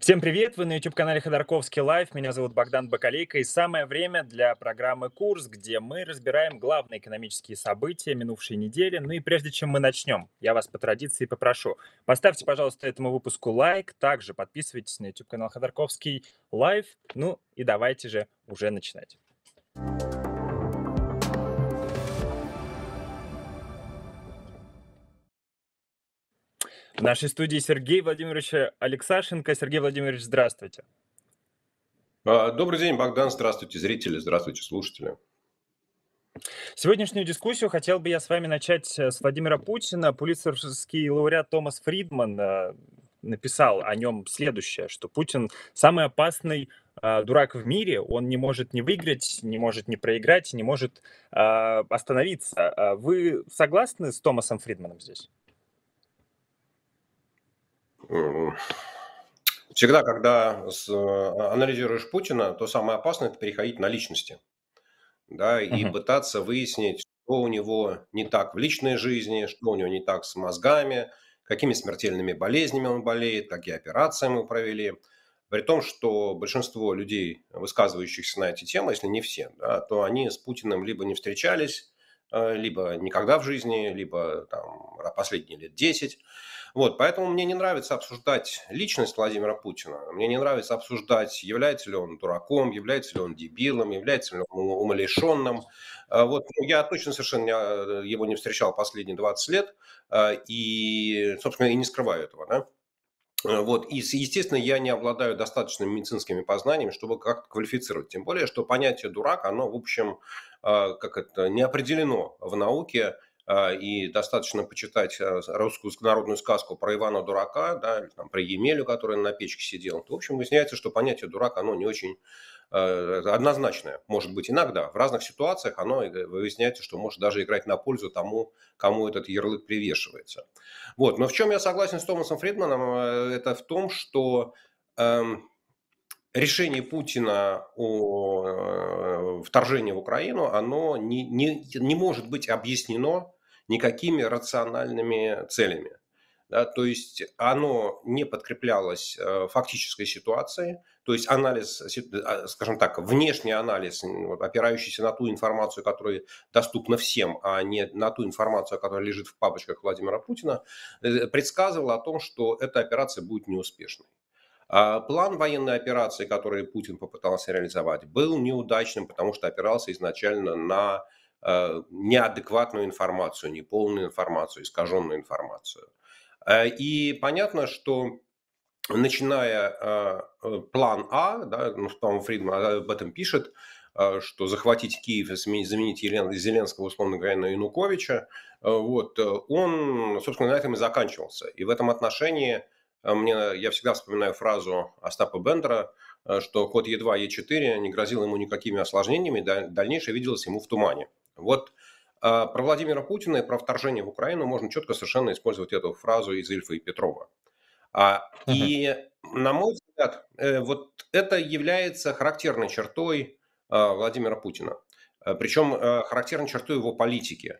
Всем привет! Вы на YouTube-канале Ходорковский Лайв. Меня зовут Богдан Бакалейко. И самое время для программы «Курс», где мы разбираем главные экономические события минувшей недели. Ну и прежде чем мы начнем, я вас по традиции попрошу. Поставьте, пожалуйста, этому выпуску лайк. Также подписывайтесь на YouTube-канал Ходорковский Лайв. Ну и давайте же уже начинать. В нашей студии Сергей Владимирович Алексашенко. Сергей Владимирович, здравствуйте. А, добрый день, Богдан. Здравствуйте, зрители. Здравствуйте, слушатели. Сегодняшнюю дискуссию хотел бы я с вами начать с Владимира Путина. Пулитцеровский лауреат Томас Фридман э, написал о нем следующее, что Путин самый опасный э, дурак в мире, он не может не выиграть, не может не проиграть, не может э, остановиться. Вы согласны с Томасом Фридманом здесь? Всегда, когда а, анализируешь Путина, то самое опасное – это переходить на личности. Да, и угу. пытаться выяснить, что у него не так в личной жизни, что у него не так с мозгами, какими смертельными болезнями он болеет, какие операции мы провели. При том, что большинство людей, высказывающихся на эти темы, если не все, да, то они с Путиным либо не встречались, э, либо никогда в жизни, либо там, последние лет 10. Вот, поэтому мне не нравится обсуждать личность Владимира Путина. Мне не нравится обсуждать, является ли он дураком, является ли он дебилом, является ли он умалишенным. А, вот, ну, я точно совершенно а, его не встречал последние 20 лет а, и, собственно, и не скрываю этого, да. Вот. И, естественно, я не обладаю достаточными медицинскими познаниями, чтобы как-то квалифицировать. Тем более, что понятие дурак, оно, в общем, как это, не определено в науке а, и достаточно почитать э, русскую народную сказку про Ивана Дурака, да, или там про Емелю, который на печке сидел, то, в общем, выясняется, что понятие дурак, оно не очень э, однозначное. Может быть, иногда. В разных ситуациях оно выясняется, что может даже играть на пользу тому, кому этот ярлык привешивается. Вот. Но в чем я согласен с Томасом Фридманом, э, это в том, что эм, решение Путина о вторжении в Украину, оно не, не, не может быть объяснено никакими рациональными целями. Да, то есть оно не подкреплялось э, фактической ситуацией, то есть анализ, э, э, скажем так, внешний анализ, опирающийся на ту информацию, которая доступна всем, а не на ту информацию, которая лежит в папочках Владимира Путина, предсказывал о том, что эта операция будет неуспешной. А план военной операции, который Путин попытался реализовать, был неудачным, потому что опирался изначально на Э, неадекватную информацию, неполную информацию, искаженную информацию. Э, и понятно, что начиная э, план А, да, ну, там Фридман об этом пишет, что захватить Киев и заменить Елен, Зеленского, условно говоря, на Януковича, вот, он, собственно, на этом и заканчивался. И в этом отношении мне, я всегда вспоминаю фразу Остапа Бендера, что код Е2, Е4 не грозил ему никакими осложнениями, дальнейшее виделось ему в тумане. Вот а, про Владимира Путина и про вторжение в Украину можно четко совершенно использовать эту фразу из Ильфа и Петрова. А, и, на мой взгляд, э, вот это является характерной чертой а, Владимира Путина. Причем характерной чертой его политики.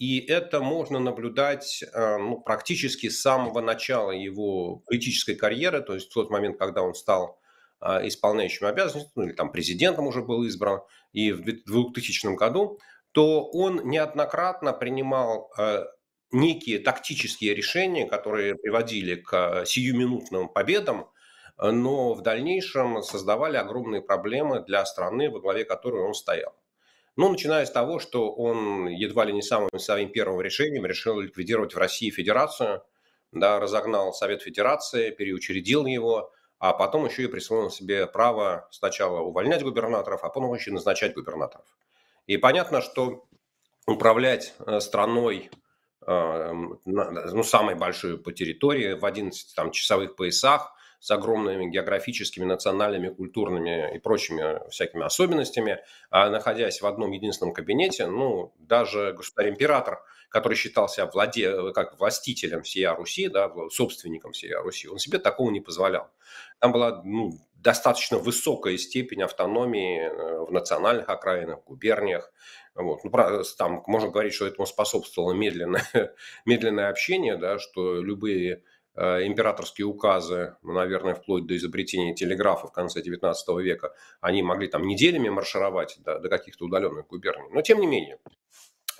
И это можно наблюдать ну, практически с самого начала его политической карьеры, то есть в тот момент, когда он стал а, исполняющим обязанности, ну или там президентом уже был избран, и в 2000 году, то он неоднократно принимал э, некие тактические решения, которые приводили к сиюминутным победам, но в дальнейшем создавали огромные проблемы для страны, во главе которой он стоял. Ну, начиная с того, что он едва ли не самым своим первым решением решил ликвидировать в России Федерацию, да, разогнал Совет Федерации, переучредил его, а потом еще и присвоил себе право сначала увольнять губернаторов, а потом еще и назначать губернаторов. И понятно, что управлять э, страной эм, ну, самой большой по территории, в 11 там, часовых поясах, с огромными географическими, национальными, культурными и прочими всякими особенностями, а находясь в одном единственном кабинете, ну, даже государь-император – который считал себя владе... Э, как властителем всей Руси, да, собственником всей Руси, он себе такого не позволял. Там была ну, достаточно высокая степень автономии э, в национальных окраинах, в губерниях. Вот. Ну, там можно говорить, что этому способствовало медленное, медленное общение, да, что любые э, императорские указы, ну, наверное, вплоть до изобретения телеграфа в конце 19 века, они могли там неделями маршировать да, до каких-то удаленных губерний. Но тем не менее,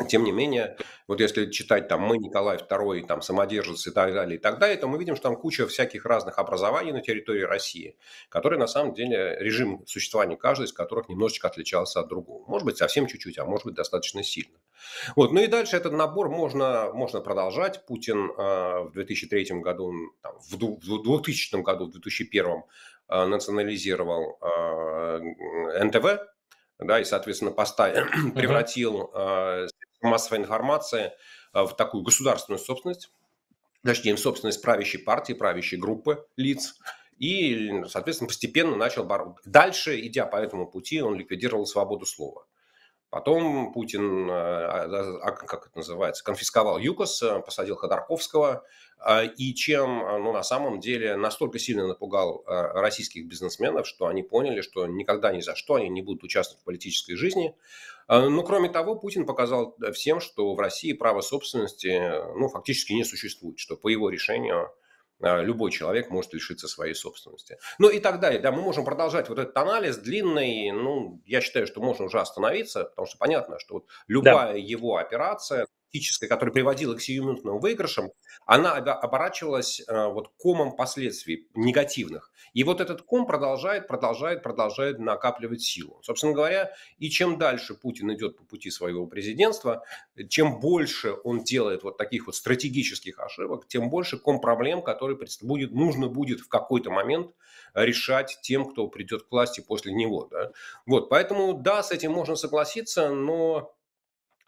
тем не менее, вот если читать там «Мы, Николай II», там «Самодержец» и так далее, и так далее, то мы видим, что там куча всяких разных образований на территории России, которые на самом деле режим существования каждой из которых немножечко отличался от другого. Может быть, совсем чуть-чуть, а может быть, достаточно сильно. Вот. Ну и дальше этот набор можно, можно продолжать. Путин э, в 2003 году, там, в 2000 году, в 2001 э, национализировал э, НТВ, да, и, соответственно, поставил, превратил э, массовой информации э, в такую государственную собственность, точнее, в собственность правящей партии, правящей группы лиц, и, соответственно, постепенно начал бороться. Дальше, идя по этому пути, он ликвидировал свободу слова. Потом Путин, а, а, а, как это называется, конфисковал ЮКОС, э, посадил Ходорковского, э, и чем, э, ну, на самом деле, настолько сильно напугал российских бизнесменов, что они поняли, что никогда ни за что они не будут участвовать в политической жизни. Ну, кроме того, Путин показал всем, что в России право собственности, ну, фактически не существует, что по его решению а, любой человек может лишиться своей собственности. Ну и так далее. Да, мы можем продолжать вот этот анализ длинный. Ну, я считаю, что можно уже остановиться, потому что понятно, что вот любая да. его операция тактическая, которая приводила к сиюминутным выигрышам, она оборачивалась э, вот комом последствий негативных. И вот этот ком продолжает, продолжает, продолжает накапливать силу. Собственно говоря, и чем дальше Путин идет по пути своего президентства, чем больше он делает вот таких вот стратегических ошибок, тем больше ком проблем, которые будет, нужно будет в какой-то момент решать тем, кто придет к власти после него. Да? Вот, поэтому да, с этим можно согласиться, но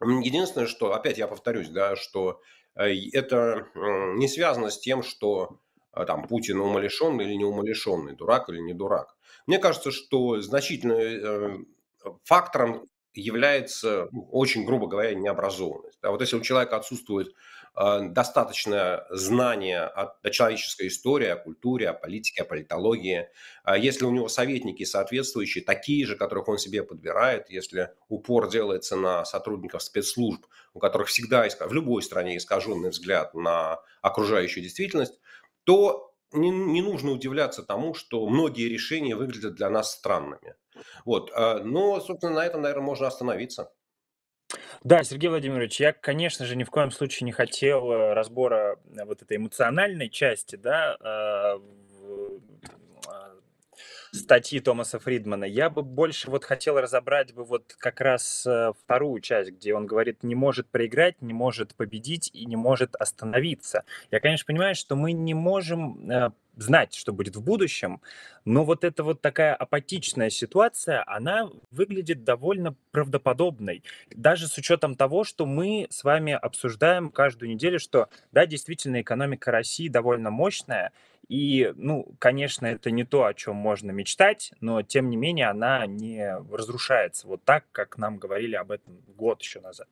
Единственное, что, опять я повторюсь, да, что э, это не связано с тем, что э, там Путин умалишенный или не умалишенный, дурак или не дурак. Мне кажется, что значительным э, фактором является, ну, очень грубо говоря, необразованность. Да, вот если у человека отсутствует а, достаточно знания о, о человеческой истории, о культуре, о политике, о политологии. А если у него советники соответствующие, такие же, которых он себе подбирает, если упор делается на сотрудников спецслужб, у которых всегда в любой стране искаженный взгляд на окружающую действительность, то не, не нужно удивляться тому, что многие решения выглядят для нас странными. Вот. А, но, собственно, на этом, наверное, можно остановиться. Да, Сергей Владимирович, я, конечно же, ни в коем случае не хотел э, разбора э, вот этой эмоциональной части, да, а, а, статьи Томаса Фридмана. Я бы больше вот хотел разобрать бы вот как раз э, вторую часть, где он говорит, не может проиграть, не может победить и не может остановиться. Я, конечно, понимаю, что мы не можем знать, что будет в будущем, но вот эта вот такая апатичная ситуация, она выглядит довольно правдоподобной, даже с учетом того, что мы с вами обсуждаем каждую неделю, что, да, действительно, экономика России довольно мощная, и, ну, конечно, это не то, о чем можно мечтать, но, тем не менее, она не разрушается вот так, как нам говорили об этом год еще назад.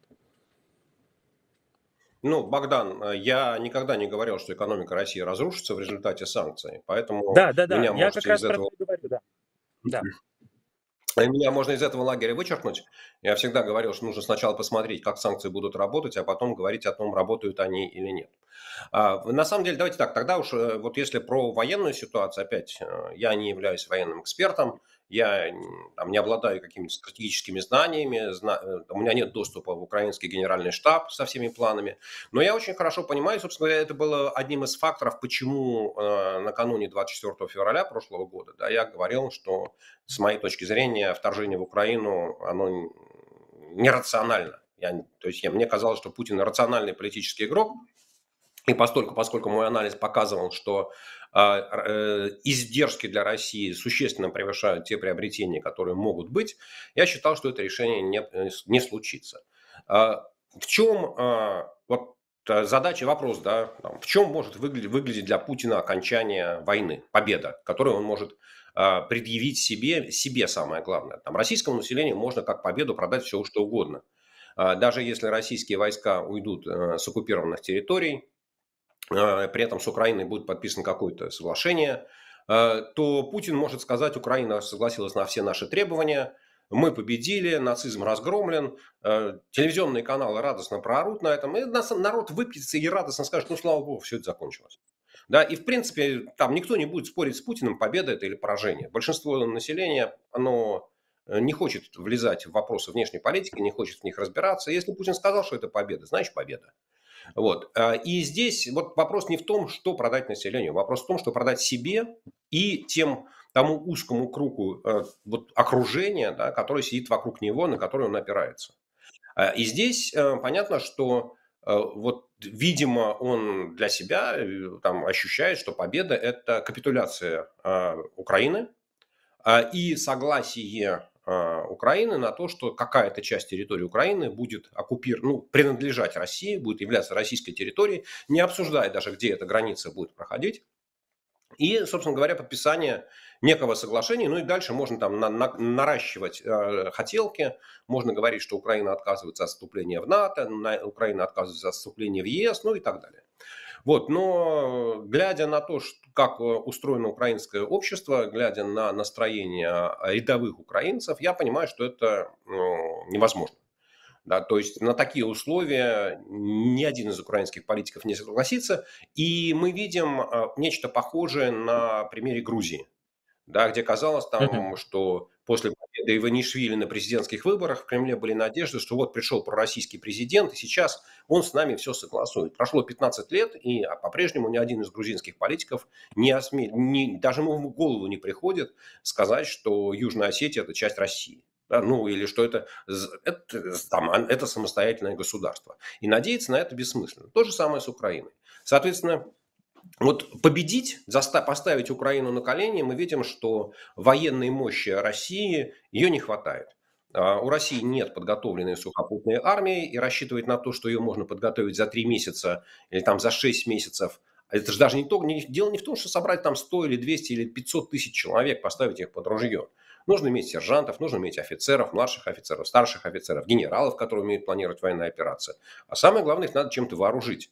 Ну, Богдан, э, я никогда не говорил, что экономика России разрушится в результате санкций, поэтому да, да, да. меня я как раз этого... говорю, да. да. Э, меня можно из этого лагеря вычеркнуть. Я всегда говорил, что нужно сначала посмотреть, как санкции будут работать, а потом говорить о том, работают они или нет. А, на самом деле, давайте так, тогда уж э, вот если про военную ситуацию, опять я не являюсь военным экспертом, я там, не обладаю какими-то стратегическими знаниями, зна... Э, у меня нет доступа в украинский генеральный штаб со всеми планами, но я очень хорошо понимаю, собственно говоря, это было одним из факторов, почему э, накануне 24 февраля прошлого года да, я говорил, что с моей точки зрения вторжение в Украину, оно нерационально. Я, то есть я, мне казалось, что Путин рациональный политический игрок, и постольку, поскольку мой анализ показывал, что э, э, издержки для России существенно превышают те приобретения, которые могут быть, я считал, что это решение не, э, не случится. Э, в чем э, а, вот задача, вопрос, да, там, в чем может выглядеть, выглядеть для Путина окончание войны, победа, которую он может э, предъявить себе, себе самое главное. Там, российскому населению можно как победу продать все что угодно. даже если российские войска уйдут э, с оккупированных территорий, а, при этом с Украиной будет подписано какое-то соглашение, а, то Путин может сказать, Украина согласилась на все наши требования, мы победили, нацизм разгромлен, а, телевизионные каналы радостно проорут на этом, и народ выпьется и радостно скажет, ну, слава богу, все это закончилось. Да, и, в принципе, там никто не будет спорить с Путиным, победа это или поражение. Большинство населения, оно э, не хочет влезать в вопросы внешней политики, не хочет в них разбираться. Если Путин сказал, что это победа, значит победа. Вот. А, и здесь вот вопрос не в том, что продать населению, вопрос в том, что продать себе и тем тому узкому кругу э, вот, окружения, да, которое сидит вокруг него, на которое он опирается. А, и здесь э, понятно, что э, вот, видимо, он для себя там ощущает, что победа – это капитуляция Украины а, и согласие а, Украины на то, что какая-то часть территории Украины будет оккупирована, ну, принадлежать России, будет являться российской территорией, не обсуждая даже, где эта граница будет проходить. И, собственно говоря, подписание некого соглашения. Ну и дальше можно там на, на, наращивать э, хотелки. Можно говорить, что Украина отказывается от вступления в НАТО, на, Украина отказывается от вступления в ЕС, ну и так далее. Вот, но э, глядя на то, что, как э, устроено украинское общество, глядя на настроение а, рядовых украинцев, я понимаю, что это ну, невозможно. Да, то есть на такие условия ни один из украинских политиков не согласится. И мы видим а, нечто похожее на примере Грузии, да, где казалось там, что после победы Иванишвили на президентских выборах в Кремле были надежды, что вот пришел пророссийский президент, и сейчас он с нами все согласует. Прошло 15 лет, и а, по-прежнему ни один из грузинских политиков не осме... не... даже ему в голову не приходит сказать, что Южная Осетия – это часть России. Да, ну, или что это, это, там, а, это самостоятельное государство. И надеяться на это бессмысленно. То же самое с Украиной. Соответственно, вот победить, поставить Украину на колени, мы видим, что военной мощи России ее не хватает. А, у России нет подготовленной сухопутной армии, и рассчитывать на то, что ее можно подготовить за три месяца или там за шесть месяцев, это же даже не то, не, дело не в том, что собрать там 100 или 200 или 500 тысяч человек, поставить их под ружье. Нужно иметь сержантов, нужно иметь офицеров, младших офицеров, старших офицеров, генералов, которые умеют планировать военные операции. А самое главное, их надо чем-то вооружить.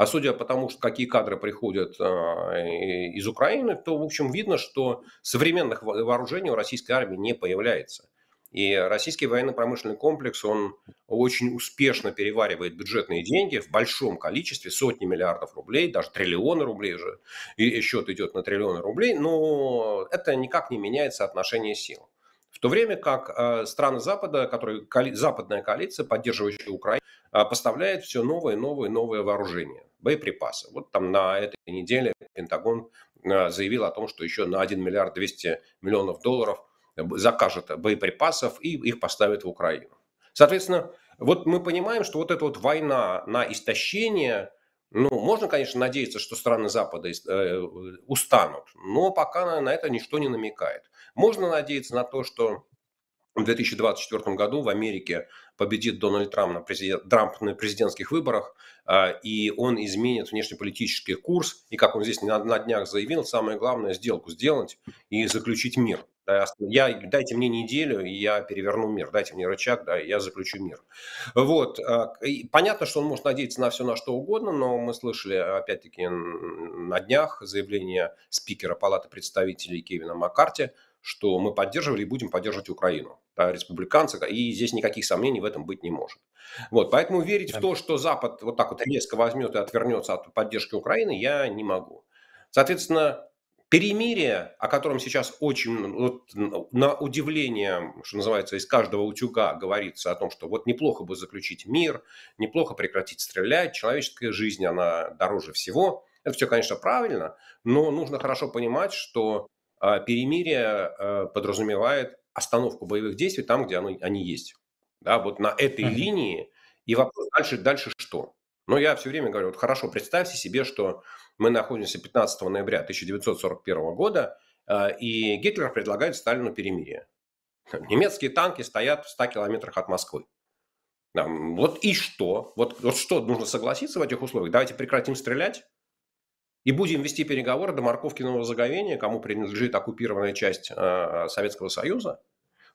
А судя по тому, что какие кадры приходят а, из Украины, то, в общем, видно, что современных вооружений у российской армии не появляется. И российский военно-промышленный комплекс, он очень успешно переваривает бюджетные деньги в большом количестве, сотни миллиардов рублей, даже триллионы рублей уже и счет идет на триллионы рублей, но это никак не меняет соотношение сил. В то время как а, страны Запада, которые, западная коалиция, поддерживающая Украину, а, поставляет все новое, новое, новое вооружение боеприпасы. Вот там на этой неделе Пентагон а, заявил о том, что еще на 1 миллиард 200 миллионов долларов э, закажет э, боеприпасов и их поставит в Украину. Соответственно, вот мы понимаем, что вот эта вот война на истощение, ну, можно, конечно, надеяться, что страны Запада э, устанут, но пока на это ничто не намекает. Можно надеяться на то, что в 2024 году в Америке победит Дональд Трамп на, президент, Трамп на президентских выборах, а, и он изменит внешнеполитический курс, и, как он здесь на, на днях заявил, самое главное – сделку сделать и заключить мир. я, дайте мне неделю, и я переверну мир. Дайте мне рычаг, да, и я заключу мир. Вот. А, и понятно, что он может надеяться на все, на что угодно, но мы слышали, опять-таки, на днях заявление спикера Палаты представителей Кевина Маккарти – что мы поддерживали и будем поддерживать Украину, да, республиканцы, и здесь никаких сомнений в этом быть не может. Вот, поэтому верить да. в то, что Запад вот так вот резко возьмет и отвернется от поддержки Украины, я не могу. Соответственно, перемирие, о котором сейчас очень вот, на удивление, что называется, из каждого утюга говорится о том, что вот неплохо бы заключить мир, неплохо прекратить стрелять, человеческая жизнь, она дороже всего. Это все, конечно, правильно, но нужно хорошо понимать, что а, перемирие а, подразумевает остановку боевых действий там, где оно, они есть. Да, вот на этой mm-hmm. линии. И вопрос дальше, дальше что? Но я все время говорю, вот хорошо, представьте себе, что мы находимся 15 ноября 1941 года, а, и Гитлер предлагает Сталину перемирие. Немецкие танки стоят в 100 километрах от Москвы. Вот и что? Вот, вот что нужно согласиться в этих условиях? Давайте прекратим стрелять, и будем вести переговоры до морковкиного заговения, кому принадлежит оккупированная часть э, Советского Союза.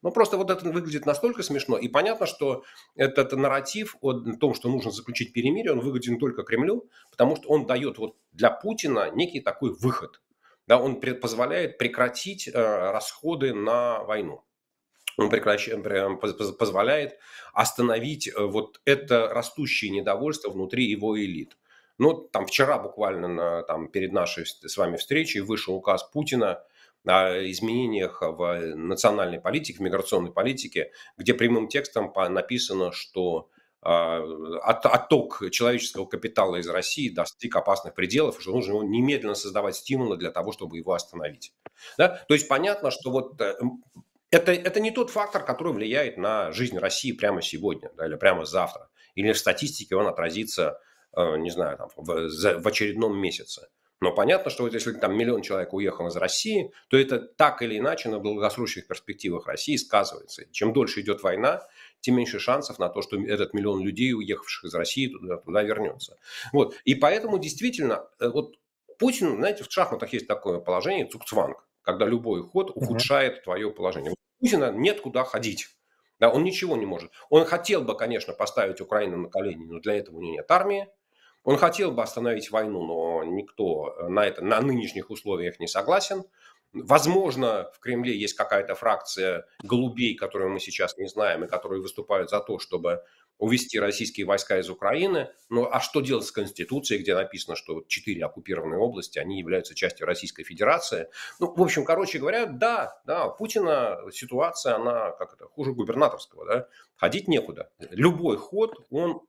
Ну, просто вот это выглядит настолько смешно. И понятно, что этот нарратив о том, что нужно заключить перемирие, он выгоден только Кремлю, потому что он дает вот для Путина некий такой выход. Да, он позволяет прекратить э, расходы на войну. Он позволяет остановить э, вот это растущее недовольство внутри его элит. Ну, там вчера буквально на, там, перед нашей с вами встречей вышел указ Путина о изменениях в э, национальной политике, в миграционной политике, где прямым текстом написано, что а, отток человеческого капитала из России достиг опасных пределов, что нужно немедленно создавать стимулы для того, чтобы его остановить. Да? То есть понятно, что вот э, это, это не тот фактор, который влияет на жизнь России прямо сегодня да, или прямо завтра. Или в статистике он отразится Э, не знаю, там, в, за, в очередном месяце. Но понятно, что вот если там миллион человек уехал из России, то это так или иначе на долгосрочных перспективах России сказывается. Чем дольше идет война, тем меньше шансов на то, что этот миллион людей, уехавших из России, туда, туда вернется. Вот. И поэтому действительно, э, вот Путин, знаете, в шахматах есть такое положение, цукцванг, когда любой ход ухудшает твое положение. Вот Путина нет куда ходить. Да, он ничего не может. Он хотел бы, конечно, поставить Украину на колени, но для этого у него нет армии. Он хотел бы остановить войну, но никто э, на это на нынешних условиях не согласен. Возможно, в Кремле есть какая-то фракция голубей, которую мы сейчас не знаем, и которые выступают за то, чтобы увести российские войска из Украины. Но а что делать с Конституцией, где написано, что четыре оккупированные области, они являются частью Российской Федерации? Ну, в общем, короче говоря, да, да, Путина ситуация, она как это, хуже губернаторского, да, ходить некуда. Любой ход, он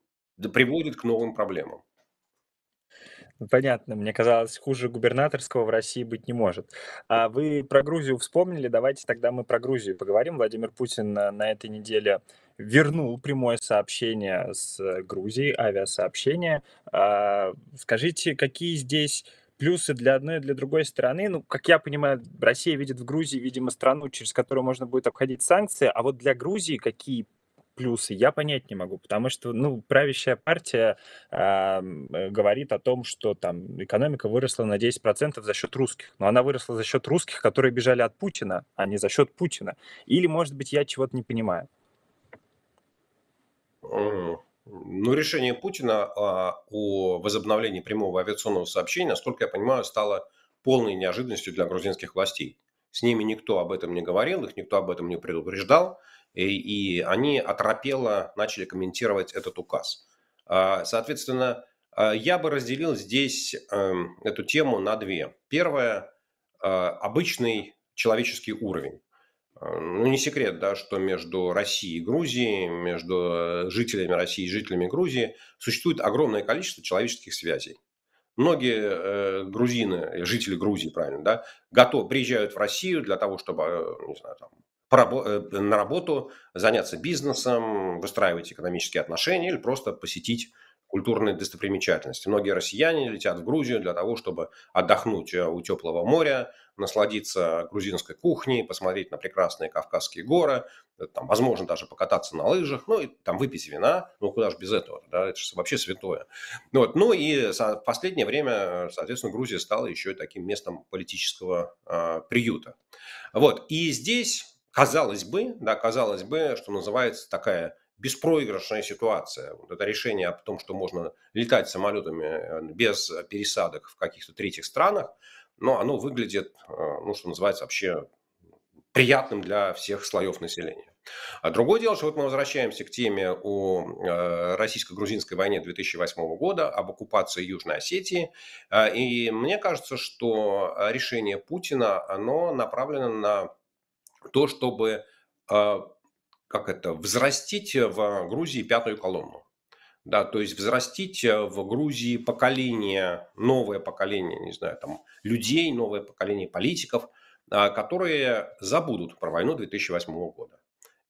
приводит к новым проблемам. Ну, понятно. Мне казалось, хуже губернаторского в России быть не может. А вы про Грузию вспомнили? Давайте тогда мы про Грузию поговорим. Владимир Путин на этой неделе вернул прямое сообщение с э, Грузией, авиасообщение. А, скажите, какие здесь плюсы для одной и для другой стороны. Ну, как я понимаю, Россия видит в Грузии, видимо, страну, через которую можно будет обходить санкции. А вот для Грузии какие плюсы, я понять не могу, потому что, ну, правящая партия а, э, говорит о том, что там экономика выросла на 10% за счет русских, но она выросла за счет русских, которые бежали от Путина, а не за счет Путина. Или, может быть, я чего-то не понимаю. Э, ну, решение Путина а, о возобновлении прямого авиационного сообщения, насколько я понимаю, стало полной неожиданностью для грузинских властей. С ними никто об этом не говорил, их никто об этом не предупреждал и, и они оторопело начали комментировать этот указ. А, соответственно, а, я бы разделил здесь эм, эту тему на две. Первое а, – обычный человеческий уровень. Ну, не секрет, да, что между Россией и Грузией, между э, жителями России и жителями Грузии существует огромное количество человеческих связей. Многие э, грузины, э, жители Грузии, правильно, да, готов, приезжают в Россию для того, чтобы, э, не знаю, там, э, на работу, заняться бизнесом, выстраивать экономические отношения или просто посетить культурной достопримечательности. Многие россияне летят в Грузию для того, чтобы отдохнуть э, у теплого моря, насладиться грузинской кухней, посмотреть на прекрасные Кавказские горы, э, там, возможно, даже покататься на лыжах, ну и там выпить вина, ну куда же без этого, да, это же вообще святое. Ну, вот, ну и в последнее время, э, соответственно, Грузия стала еще и таким местом политического э, приюта. Вот, и здесь, казалось бы, да, казалось бы, что называется такая беспроигрышная ситуация. Вот это решение о том, что можно летать самолетами э, без пересадок в каких-то третьих странах, но оно выглядит, э, ну, что называется, вообще приятным для всех слоев населения. А другое дело, что вот мы возвращаемся к теме о э, российско-грузинской войне 2008 года, об оккупации Южной Осетии. И мне кажется, что решение Путина, оно направлено на то, чтобы как это, взрастить э, в Грузии пятую колонну. Да, то есть взрастить э, в Грузии поколение, новое поколение, не знаю, там, людей, новое поколение политиков, а, которые забудут про войну 2008 года.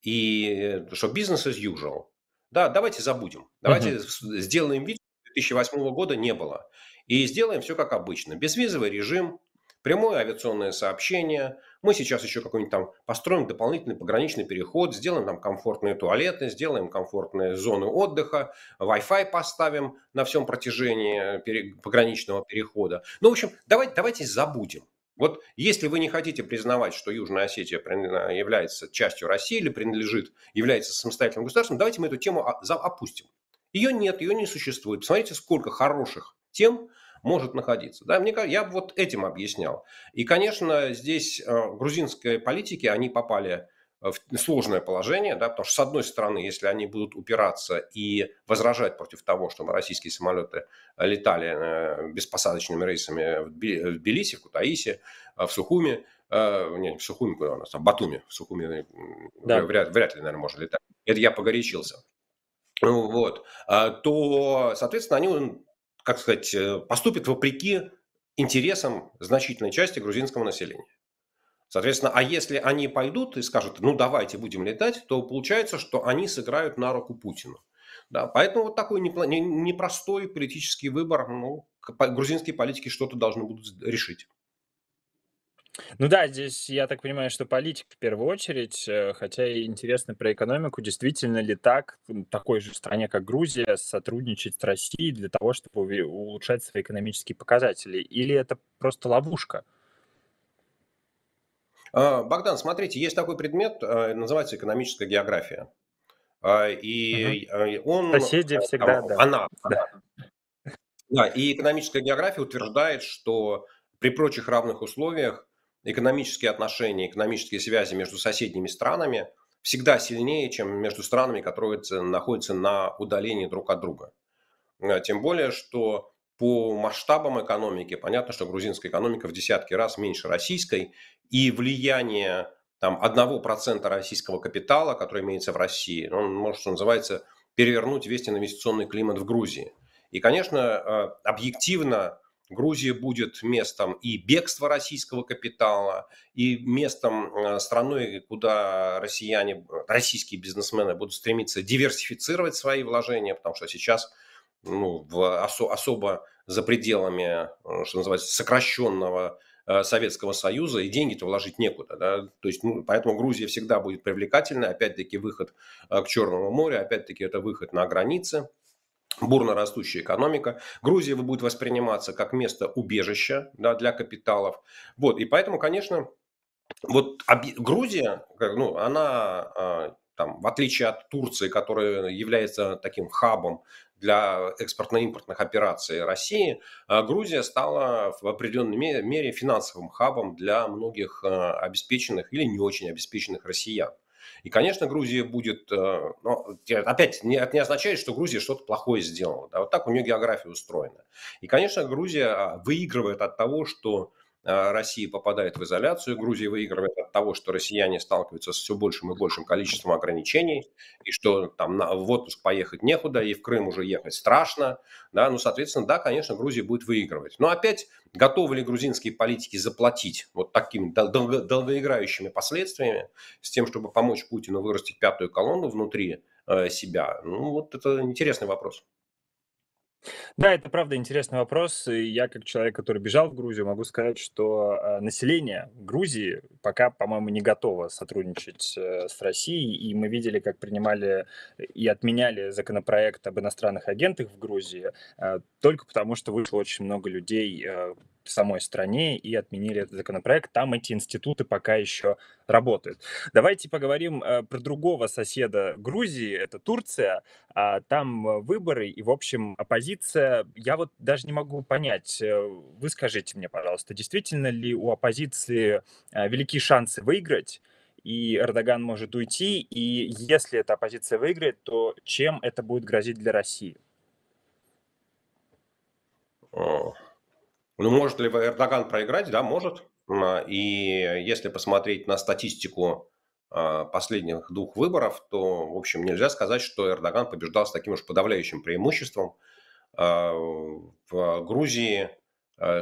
И э, что бизнес as usual. Да, давайте забудем. Давайте uh-huh. сделаем вид, 2008 года не было. И сделаем все как обычно. Безвизовый режим – прямое авиационное сообщение. Мы сейчас еще какой-нибудь там построим дополнительный пограничный переход, сделаем там комфортные туалеты, сделаем комфортные зоны отдыха, Wi-Fi поставим на всем протяжении э, пограничного перехода. Ну, в общем, давайте, давайте забудем. Вот если вы не хотите признавать, что Южная Осетия э, является частью России или принадлежит, является самостоятельным государством, давайте мы эту тему опустим. Ее нет, ее не существует. Посмотрите, сколько хороших тем может находиться. Да, мне, я бы вот этим объяснял. И, конечно, здесь э, грузинские политики, они попали э, в сложное положение, да, потому что, с одной стороны, если они будут упираться и возражать против того, чтобы российские самолеты летали э, беспосадочными рейсами в Тбилиси, в Кутаиси, в Сухуми, э, не, в Сухуми, куда у нас, а Батуми, в Сухуми да. вряд, вряд ли, наверное, можно летать. Это я погорячился. ну Вот, то, соответственно, они как сказать, э, поступит вопреки интересам значительной части грузинского населения. Соответственно, а если они пойдут и скажут, ну давайте будем летать, то получается, что они сыграют на руку Путину. Да, поэтому вот такой непростой политический выбор, ну, грузинские политики что-то должны будут решить. Ну да, здесь я так понимаю, что политик в первую очередь, э, хотя и интересно про экономику, действительно ли так, такой же стране, как Грузия, сотрудничать с Россией для того, чтобы улучшать свои экономические показатели, или это просто ловушка? А, Богдан, смотрите, есть такой предмет, э, называется экономическая география. А, и угу. он... Соседи всегда, там, да. Она, да. Да, и экономическая география утверждает, что при прочих равных условиях экономические отношения, экономические связи между соседними странами всегда сильнее, чем между странами, которые находятся на удалении друг от друга. Э, тем более, что по масштабам экономики понятно, что грузинская экономика в десятки раз меньше российской, и влияние там, 1% российского капитала, который имеется в России, он может, что называется, перевернуть весь инвестиционный климат в Грузии. И, конечно, э, объективно Грузия будет местом и бегства российского капитала, и местом, э, страной, куда россияне, российские бизнесмены будут стремиться диверсифицировать свои вложения, потому что сейчас ну, в осо- особо за пределами, э, что называется, сокращенного э, Советского Союза, и деньги-то вложить некуда. Да? То есть, ну, поэтому Грузия всегда будет привлекательной. Опять-таки, выход к Черному морю, опять-таки, это выход на границы бурно растущая экономика. Грузия будет восприниматься как место убежища да, для капиталов. Вот, и поэтому, конечно, вот Грузия, ну, она а, там, в отличие от Турции, которая является таким хабом для экспортно-импортных операций России, а, Грузия стала в определенной мере финансовым хабом для многих а, обеспеченных или не очень обеспеченных россиян. И, конечно, Грузия будет... Э, но, опять, это не означает, что Грузия что-то плохое сделала. Да? Вот так у нее география устроена. И, конечно, Грузия а, выигрывает от того, что а, Россия попадает в изоляцию, Грузия выигрывает от того, что россияне сталкиваются с все большим и большим количеством ограничений, и что там на, в отпуск поехать некуда, и в Крым уже ехать страшно, да, ну, соответственно, да, конечно, Грузия будет выигрывать. Но опять, готовы ли грузинские политики заплатить вот такими долго, долгоиграющими последствиями с тем, чтобы помочь Путину вырастить пятую колонну внутри э, себя? Ну, вот это интересный вопрос. Да, это правда интересный вопрос. я, как человек, который бежал в Грузию, могу сказать, что э, население Грузии пока, по-моему, не готово сотрудничать э, с Россией. И мы видели, как принимали и отменяли законопроект об иностранных агентах в Грузии, э, только потому что вышло очень много людей в самой стране и отменили этот законопроект. Там эти институты пока еще работают. Давайте поговорим э, про другого соседа Грузии, это Турция. А, там э, выборы и, в общем, оппозиция. Я вот даже не могу понять, э, вы скажите мне, пожалуйста, действительно ли у оппозиции великие шансы выиграть? и Эрдоган может уйти, и если эта оппозиция выиграет, то чем это будет грозить для России? Ну, может ли Эрдоган проиграть? Да, может. А, и если посмотреть на статистику а, последних двух выборов, то, в общем, нельзя сказать, что Эрдоган побеждал с таким уж подавляющим преимуществом. А, в Грузии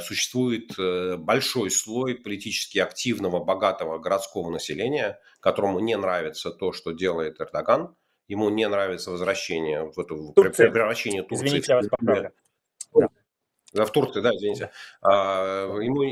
существует э, большой слой политически активного, богатого городского населения, которому не нравится то, что делает Эрдоган. Ему не нравится возвращение в эту Турция. превращение Турции. Извините, я вас поправлю. В Турции, да, извините. А, ему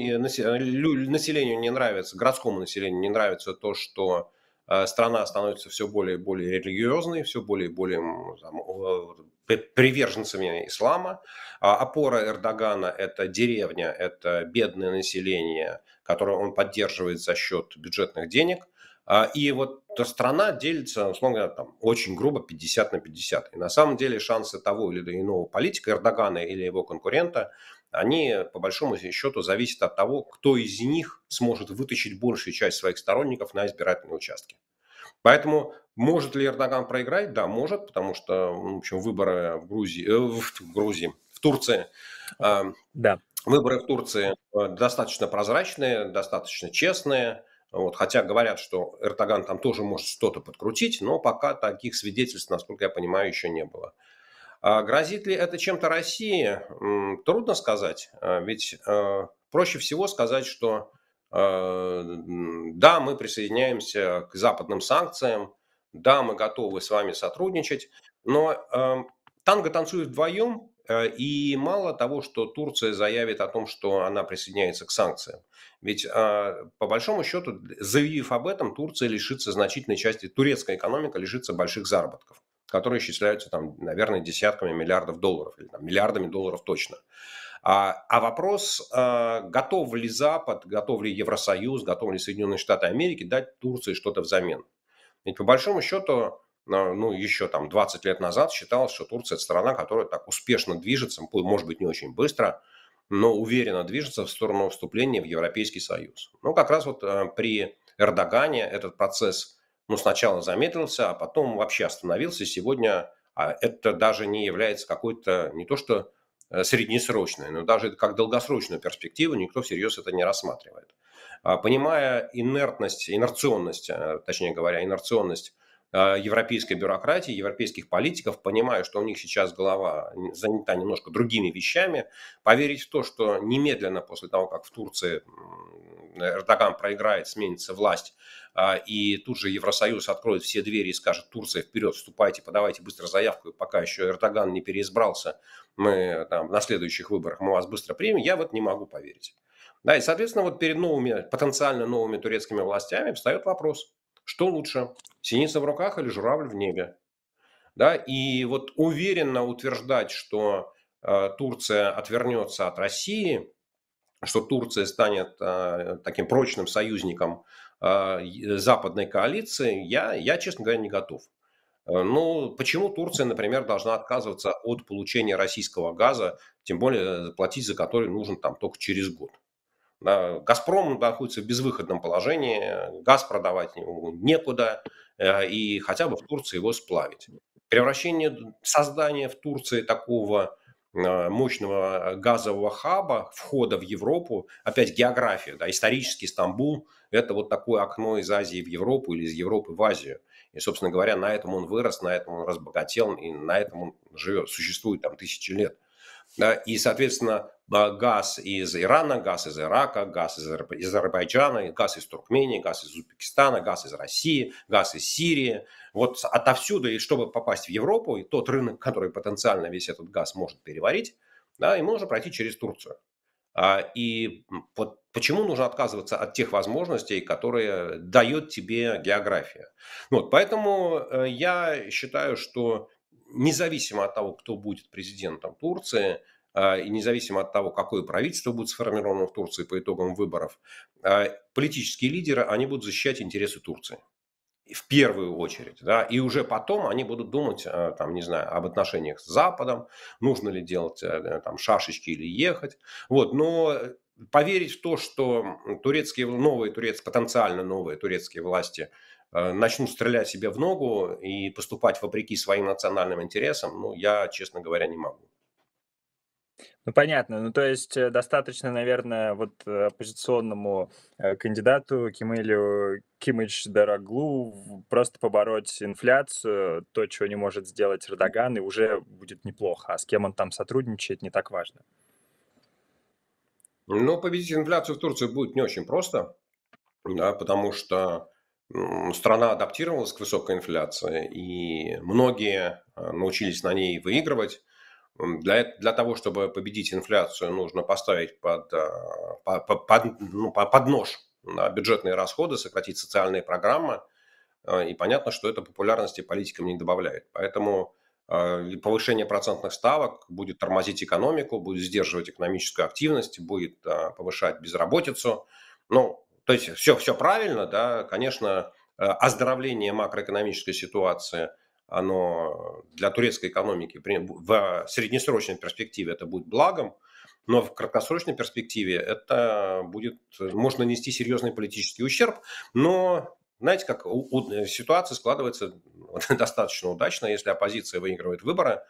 населению не нравится, городскому населению не нравится то, что а, страна становится все более и более религиозной, все более и более там, приверженцами ислама. А опора Эрдогана – это деревня, это бедное население, которое он поддерживает за счет бюджетных денег – а, и вот страна делится, условно говоря, там, очень грубо 50 на 50. И на самом деле шансы того или иного политика, Эрдогана или его конкурента, они, по большому счету, зависят от того, кто из них сможет вытащить большую часть своих сторонников на избирательные участки. Поэтому может ли Эрдоган проиграть? Да, может, потому что, ну, в общем, выборы в Грузии, э, в Грузии, в Турции, э, да. выборы в Турции э, достаточно прозрачные, достаточно честные, вот, хотя говорят, что Эрдоган там тоже может что-то подкрутить, но пока таких свидетельств, насколько я понимаю, еще не было. А грозит ли это чем-то России? Трудно сказать, а ведь а, проще всего сказать, что а, да, мы присоединяемся к западным санкциям, да, мы готовы с вами сотрудничать, но танго танцует вдвоем, Э, и мало того, что Турция заявит о том, что она присоединяется к санкциям. Ведь а, по большому счету, заявив об этом, Турция лишится значительной части, турецкая экономика лишится больших заработков, которые исчисляются, там, наверное, десятками миллиардов долларов, или там, миллиардами долларов точно. А, а вопрос, а, готов ли Запад, готов ли Евросоюз, готовы ли Соединенные Штаты Америки дать Турции что-то взамен. Ведь по большому счету ну, еще там 20 лет назад считалось, что Турция – это страна, которая так успешно движется, может быть, не очень быстро, но уверенно движется в сторону вступления в Европейский Союз. Ну, как раз вот э, при Эрдогане этот процесс ну, сначала замедлился, а потом вообще остановился. сегодня а, это даже не является какой-то не то что э, среднесрочной, но даже как долгосрочную перспективу никто всерьез это не рассматривает. А, понимая инертность, инерционность, э, точнее говоря, инерционность а, европейской бюрократии, европейских политиков, понимая, что у них сейчас голова занята немножко другими вещами, поверить в то, что немедленно после того, как в Турции Эрдоган проиграет, сменится власть, а, и тут же Евросоюз откроет все двери и скажет Турция вперед, вступайте, подавайте быстро заявку, пока еще Эрдоган не переизбрался, мы там, на следующих выборах мы вас быстро примем, я вот не могу поверить. Да, и, соответственно, вот перед новыми, потенциально новыми турецкими властями встает вопрос, что лучше, синица в руках или журавль в небе? Да, и вот уверенно утверждать, что э, Турция отвернется от России, что Турция станет э, таким прочным союзником э, э западной коалиции, я, я, честно говоря, не готов. Э, ну, почему Турция, например, должна отказываться от получения российского газа, тем более э, платить за который нужен там только через год? «Газпром» находится в безвыходном положении, газ продавать ему некуда, э, и хотя бы в Турции его сплавить. Превращение, создание в Турции такого э, мощного газового хаба, входа в Европу, опять география, да, исторический Стамбул, это вот такое окно из Азии в Европу или из Европы в Азию. И, собственно говоря, на этом он вырос, на этом он разбогател, и на этом он живет, существует там тысячи лет. И, соответственно, а, газ из Ирана, газ из Ирака, газ из, Азербайджана, газ из Туркмении, газ из Узбекистана, газ из России, газ из Сирии. Вот отовсюду, и чтобы попасть в Европу, и тот рынок, который потенциально весь этот газ может переварить, да, ему нужно пройти через Турцию. А, и вот почему нужно отказываться от тех возможностей, которые дает тебе география. Вот, поэтому э, я считаю, что независимо от того, кто будет президентом Турции, а, и независимо от того, какое правительство будет сформировано в Турции по итогам выборов, а, политические лидеры, они будут защищать интересы Турции в первую очередь, да, и уже потом они будут думать, а, там, не знаю, об отношениях с Западом, нужно ли делать э, э, там шашечки или ехать, вот, но поверить в то, что турецкие, новые турецкие, потенциально новые турецкие власти – Э, начнут стрелять себе в ногу и поступать вопреки своим национальным интересам, ну, я, честно говоря, не могу. Ну, понятно. Ну, то есть э, достаточно, наверное, вот э, оппозиционному кандидату Кимилю Кимыч Дараглу просто побороть инфляцию, то, чего не может сделать Эрдоган, и уже будет неплохо. А с кем он там сотрудничает, не так важно. Ну, победить инфляцию в Турции будет не очень просто, да, потому что страна адаптировалась к высокой инфляции, и многие а, научились на ней выигрывать. Для, для того, чтобы победить инфляцию, нужно поставить под, а, под, ну, под, под нож на бюджетные расходы, сократить социальные программы. А, и понятно, что это популярности политикам не добавляет. Поэтому повышение процентных ставок будет тормозить экономику, будет сдерживать экономическую активность, будет повышать безработицу. Ну, то есть все, все правильно, да, конечно, э, оздоровление макроэкономической ситуации, оно для турецкой экономики в среднесрочной перспективе это будет благом, но в краткосрочной перспективе это будет, можно нанести серьезный политический ущерб, но знаете, как э, ситуация складывается достаточно удачно, если оппозиция выигрывает выборы,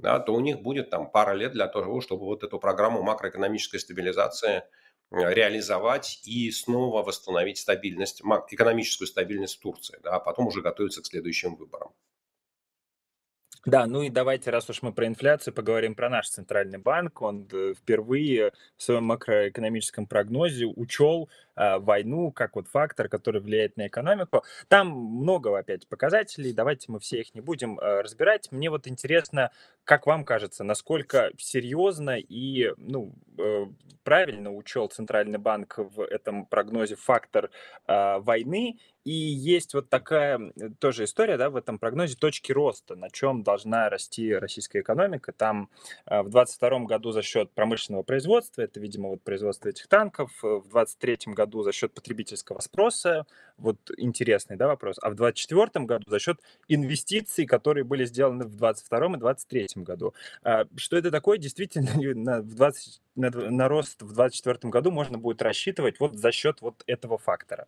да, то у них будет там пара лет для того, чтобы вот эту программу макроэкономической стабилизации – Э, реализовать и снова восстановить стабильность, экономическую стабильность в Турции, да, а потом уже готовиться к следующим выборам. Да, ну и давайте, раз уж мы про инфляцию, поговорим про наш центральный банк. Он э, впервые в своем макроэкономическом прогнозе учел а, войну как вот фактор, который влияет на экономику. Там много опять показателей, давайте мы все их не будем а, разбирать. Мне вот интересно, как вам кажется, насколько серьезно и ну, э, правильно учел Центральный банк в этом прогнозе фактор а, войны и есть вот такая э, тоже история, да, в этом прогнозе точки роста, на чем должна расти российская экономика. Там в 22 году за счет промышленного производства, это, видимо, вот производство этих танков, э, в 23 году году за счет потребительского спроса, вот интересный да, вопрос, а в 2024 году за счет инвестиций, которые были сделаны в 2022 и 2023 году. А что это такое? Действительно, на, 20, на, на рост в 2024 году можно будет рассчитывать вот за счет вот этого фактора.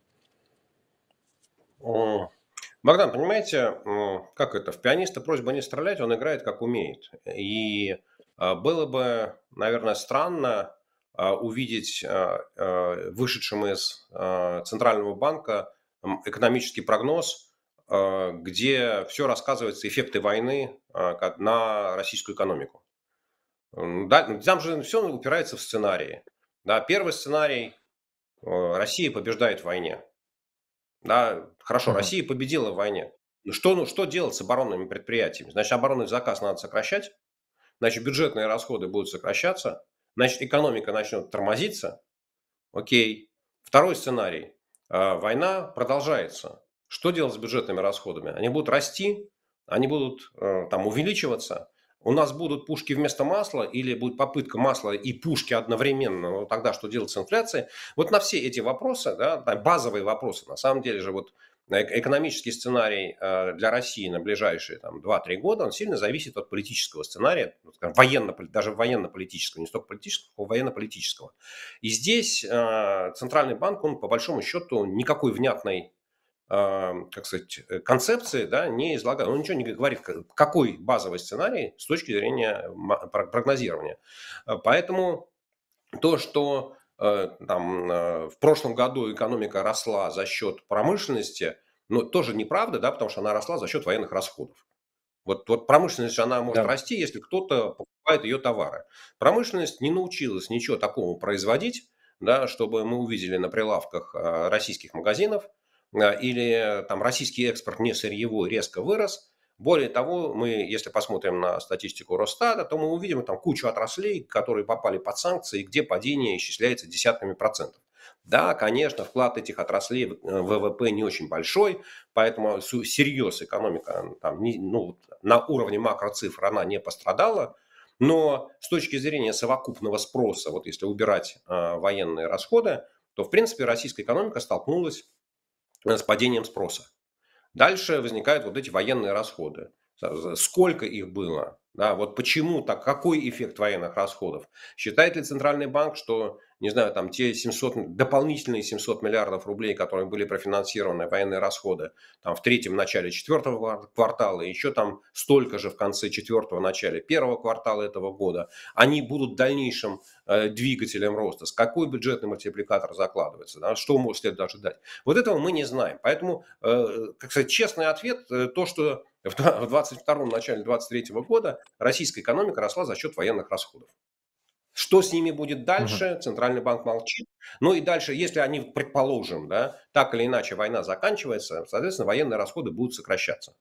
О, Богдан, понимаете, как это? В пианиста просьба не стрелять, он играет как умеет. И а, было бы, наверное, странно а, увидеть а, а, вышедшим из Центрального банка экономический прогноз, где все рассказывается, эффекты войны на российскую экономику. Да, ну, там же все упирается в сценарии. Да, первый сценарий – Россия побеждает в войне. Да, хорошо, mm-hmm. Россия победила в войне. Но ну, что, ну, что делать с оборонными предприятиями? Значит, оборонный заказ надо сокращать, значит, бюджетные расходы будут сокращаться – значит, экономика начнет тормозиться. Окей. Второй сценарий. А, война продолжается. Что делать с бюджетными расходами? Они будут расти, они будут э, там увеличиваться. У нас будут пушки вместо масла или будет попытка масла и пушки одновременно. Ну, тогда что делать с инфляцией? Вот на все эти вопросы, да, базовые вопросы, на самом деле же вот экономический сценарий э, для России на ближайшие там, 2-3 года, он сильно зависит от политического сценария, ну, военно, даже военно-политического, не столько политического, сколько военно-политического. И здесь э, Центральный банк, он по большому счету никакой внятной э, как сказать, концепции да, не излагает. Он ничего не говорит, какой базовый сценарий с точки зрения прогнозирования. Поэтому то, что Э, там, э, в прошлом году экономика росла за счет промышленности, но тоже неправда, да, потому что она росла за счет военных расходов. Вот, вот промышленность, она может да. расти, если кто-то покупает ее товары. Промышленность не научилась ничего такого производить, да, чтобы мы увидели на прилавках э, российских магазинов, или там российский экспорт не сырьевой резко вырос, более того, мы, если посмотрим на статистику Росстата, то мы увидим там кучу отраслей, которые попали под санкции, где падение исчисляется десятками процентов. Да, конечно, вклад этих отраслей в э, ВВП не очень большой, поэтому серьез экономика там, не, ну, на уровне макроцифр она не пострадала, но с точки зрения совокупного спроса, вот если убирать э, военные расходы, то, в принципе, российская экономика столкнулась э, с падением спроса. Дальше возникают вот эти военные расходы. Сколько их было? Да, вот почему так, какой эффект военных расходов? Считает ли Центральный банк, что не знаю, там те 700, дополнительные 700 миллиардов рублей, которые были профинансированы, военные расходы, там в третьем начале четвертого квартала, еще там столько же в конце четвертого начале первого квартала этого года, они будут дальнейшим э, двигателем роста. С какой бюджетный мультипликатор закладывается, да, что может следует ожидать. Вот этого мы не знаем. Поэтому, э, как сказать, честный ответ, э, то, что в 22 начале 23 года российская экономика росла за счет военных расходов. Что с ними будет дальше? Угу. Центральный банк молчит. Ну и дальше, если они, предположим, да, так или иначе война заканчивается, соответственно, военные расходы будут сокращаться.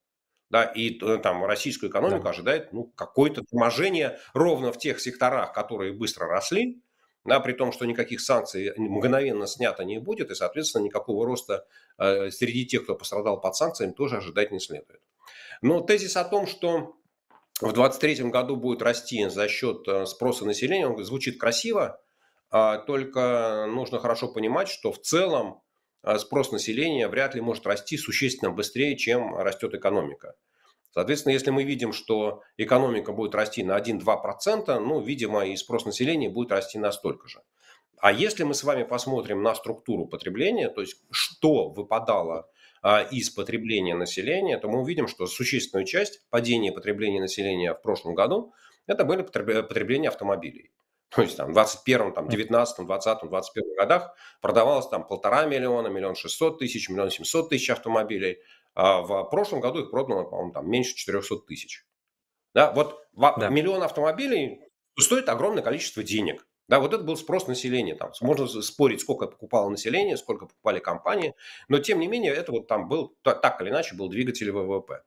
Да, и э, там российскую экономику да. ожидает ну, какое-то торможение ровно в тех секторах, которые быстро росли, да, при том, что никаких санкций мгновенно снято не будет, и, соответственно, никакого роста э, среди тех, кто пострадал под санкциями, тоже ожидать не следует. Но тезис о том, что в 2023 году будет расти за счет э, спроса населения. Он звучит красиво, а, только нужно хорошо понимать, что в целом э, спрос населения вряд ли может расти существенно быстрее, чем растет экономика. Соответственно, если мы видим, что экономика будет расти на 1-2%, ну, видимо, и спрос населения будет расти настолько же. А если мы с вами посмотрим на структуру потребления, то есть что выпадало а, из потребления населения, то мы увидим, что существенную часть падения потребления населения в прошлом году это были потребление автомобилей. То есть там в 21, там, 19, 20, 21 годах продавалось там полтора миллиона, миллион шестьсот тысяч, миллион семьсот тысяч автомобилей. А в прошлом году их продано, по-моему, там меньше 400 тысяч. Да, вот да. миллион автомобилей стоит огромное количество денег. Да, вот это был спрос населения. Там можно спорить, сколько покупало население, сколько покупали компании, но тем не менее это вот там был так или иначе был двигатель ВВП.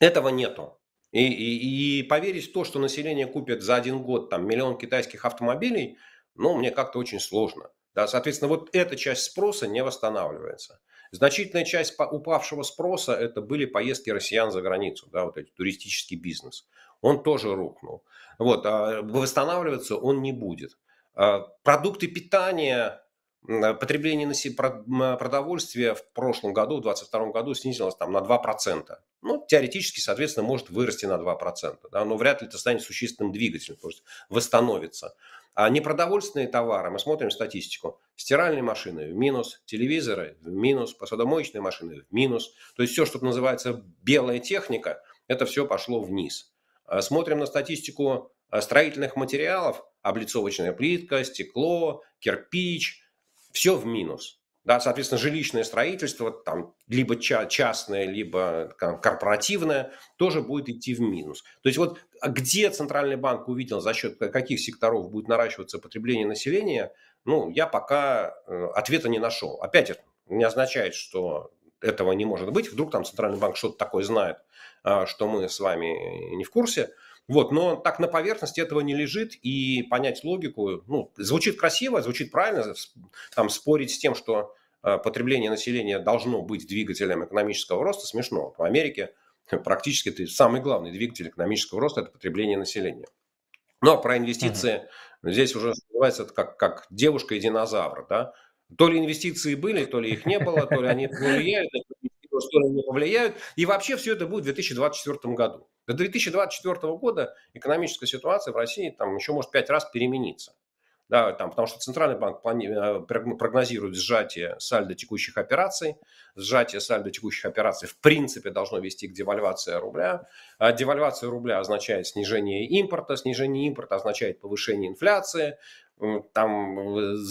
Этого нету. И, и, и поверить в то, что население купит за один год там миллион китайских автомобилей, ну мне как-то очень сложно. Да, соответственно, вот эта часть спроса не восстанавливается. Значительная часть упавшего спроса – это были поездки россиян за границу, да, вот этот туристический бизнес он тоже рухнул. Вот, а э, восстанавливаться он не будет. А, продукты питания, э, потребление на себе э, продовольствия в прошлом году, в 2022 году снизилось там на 2%. Ну, теоретически, соответственно, может вырасти на 2%, да, но вряд ли это станет существенным двигателем, то есть восстановится. А непродовольственные товары, мы смотрим статистику, стиральные машины в минус, телевизоры в минус, посудомоечные машины в минус. То есть все, что называется белая техника, это все пошло вниз. Э, смотрим на статистику э, строительных материалов, облицовочная плитка, стекло, кирпич, все в минус. Да, соответственно, жилищное строительство, там, либо частное, либо там, корпоративное, тоже будет идти в минус. То есть вот а где Центральный банк увидел, за счет каких секторов будет наращиваться потребление населения, ну, я пока э, ответа не нашел. Опять это не означает, что этого не может быть. Вдруг там Центральный банк что-то такое знает, а, что мы с вами не в курсе. Вот, но так на поверхности этого не лежит, и понять логику, ну, звучит красиво, звучит правильно, там спорить с тем, что а, потребление населения должно быть двигателем экономического роста, смешно. В Америке практически ты самый главный двигатель экономического роста – это потребление населения. Но про инвестиции uh-huh. здесь уже называется как, как девушка и динозавр, да, то ли инвестиции были, то ли их не было, то ли они повлияют, что они повлияют. И вообще все это будет в 2024 году. До 2024 года экономическая ситуация в России там еще может пять раз перемениться. Да, там, потому что Центральный банк э, прогнозирует сжатие сальдо текущих операций. Сжатие сальдо текущих операций в принципе должно вести к девальвации рубля. А девальвация рубля означает снижение импорта, снижение импорта означает повышение инфляции, там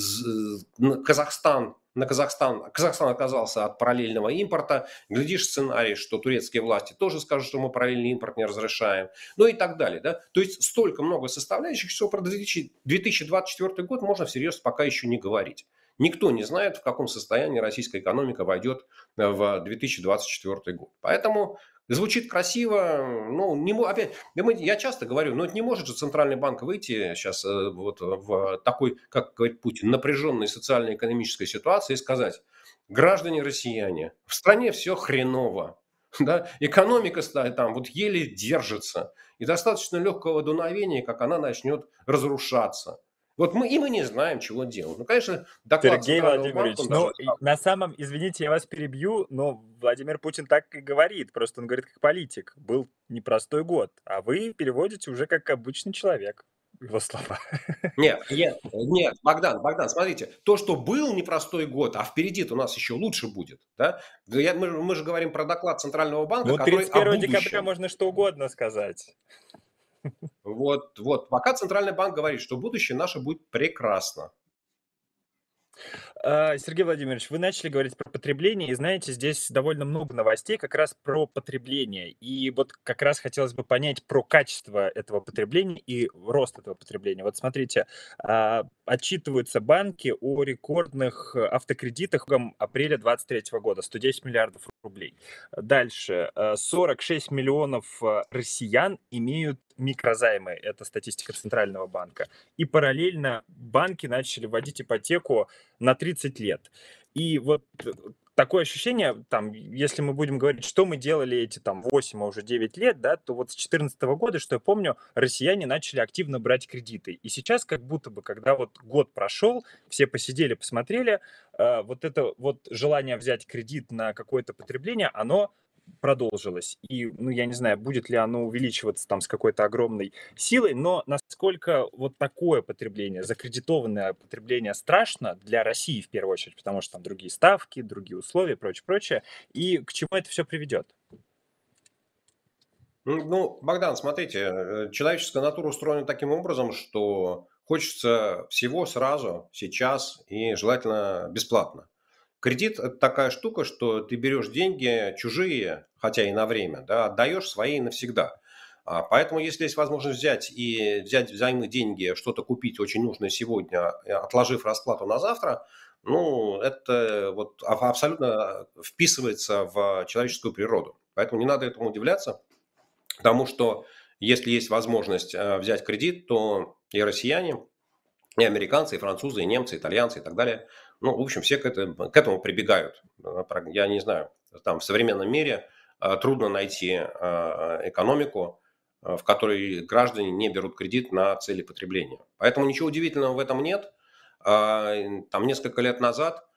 Казахстан на Казахстан. Казахстан отказался от параллельного импорта. Глядишь сценарий, что турецкие власти тоже скажут, что мы параллельный импорт не разрешаем. Ну и так далее. Да? То есть столько много составляющих, что про 2024 год можно всерьез пока еще не говорить. Никто не знает, в каком состоянии российская экономика войдет э, в 2024 год. Поэтому Звучит красиво, но не, опять, я часто говорю, но ну, это не может же центральный банк выйти сейчас э, вот в такой, как говорит Путин, напряженной социально-экономической ситуации и сказать, граждане россияне, в стране все хреново, да, экономика там вот еле держится, и достаточно легкого дуновения, как она начнет разрушаться. Вот мы и мы не знаем, чего он делал. Ну, конечно, доклад Сергей Владимирович, банка, ну, даже... на самом, извините, я вас перебью, но Владимир Путин так и говорит, просто он говорит как политик. Был непростой год, а вы переводите уже как обычный человек его слова. Нет, нет, нет, Богдан, Богдан, смотрите, то, что был непростой год, а впереди у нас еще лучше будет, да? Я, мы, мы же говорим про доклад Центрального банка, ну, который 31 декабря можно что угодно сказать. Вот, вот. Пока Центральный банк говорит, что будущее наше будет прекрасно. А, Сергей Владимирович, вы начали говорить про потребление, и знаете, здесь довольно много новостей как раз про потребление. И вот как раз хотелось бы понять про качество этого потребления и рост этого потребления. Вот смотрите, а, отчитываются банки о рекордных автокредитах апреля 2023 года, 110 миллиардов рублей. Дальше, 46 а, миллионов россиян имеют микрозаймы, это статистика Центрального банка. И параллельно банки начали вводить ипотеку на 30 лет. И вот такое ощущение, там, если мы будем говорить, что мы делали эти там 8, а уже 9 лет, да, то вот с 2014 года, что я помню, россияне начали активно брать кредиты. И сейчас как будто бы, когда вот год прошел, все посидели, посмотрели, э, вот это вот желание взять кредит на какое-то потребление, оно продолжилось. И, ну, я не знаю, будет ли оно увеличиваться там с какой-то огромной силой, но насколько вот такое потребление, закредитованное потребление страшно для России в первую очередь, потому что там другие ставки, другие условия, прочее, прочее, и к чему это все приведет? Ну, Богдан, смотрите, э, человеческая натура устроена таким образом, что хочется всего сразу, сейчас и желательно бесплатно. Кредит – это такая штука, что ты берешь деньги чужие, хотя и на время, да, отдаешь свои навсегда. А, поэтому, если есть возможность взять и взять взаймы деньги, что-то купить очень нужное сегодня, э, отложив расплату на завтра, ну, это вот абсолютно э, вписывается в человеческую природу. Поэтому не надо этому удивляться, потому что если есть возможность э, взять кредит, то и россияне, и американцы, и французы, и немцы, и итальянцы, и так далее – ну, в общем, все к, это, к этому прибегают. Э, я не знаю, там в современном мире э, трудно найти э, экономику, в которой граждане не берут кредит на цели потребления. Поэтому ничего удивительного в этом нет. Там несколько лет назад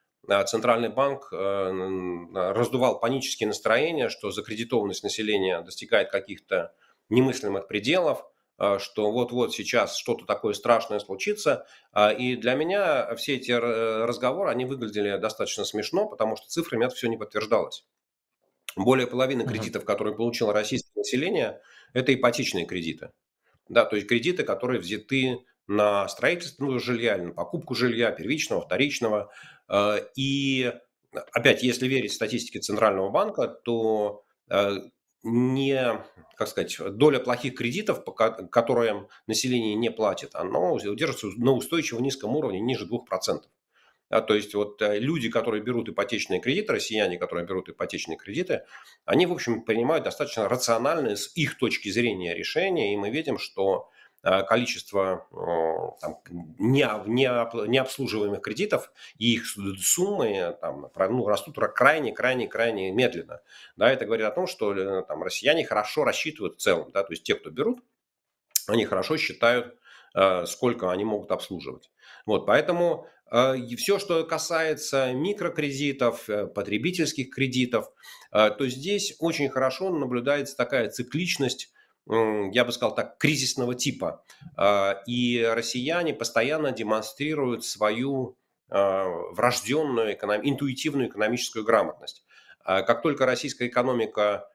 Центральный банк раздувал панические настроения, что закредитованность населения достигает каких-то немыслимых пределов – Э, что вот-вот сейчас что-то такое страшное случится. А, и для меня все эти э, разговоры, они выглядели достаточно смешно, потому что цифрами это все не подтверждалось. Более половины кредитов, которые получило российское население, это ипотечные кредиты. Да, то есть кредиты, которые взяты на строительство ну, жилья на покупку жилья первичного, вторичного. Э, и опять, если верить статистике Центрального банка, то не, как сказать, доля плохих кредитов, которые население не платит, оно удерживается на устойчивом низком уровне, ниже 2%. Да, то есть вот э, люди, которые берут ипотечные кредиты, россияне, которые берут ипотечные кредиты, они, в общем, принимают достаточно рациональное с их точки зрения решение, и мы видим, что Э, количество там, а, обслуживаемых кредитов и их суммы там, ну, растут крайне-крайне-крайне медленно. Да, это говорит о том, что э, там, россияне хорошо рассчитывают в целом. Да, то есть те, кто берут, они хорошо считают, э, сколько они могут обслуживать. Вот, поэтому и все, что касается микрокредитов, потребительских кредитов, то здесь очень хорошо наблюдается такая цикличность я бы сказал так, кризисного типа. А, и россияне постоянно демонстрируют свою а, врожденную эконом... интуитивную экономическую грамотность. А как только российская экономика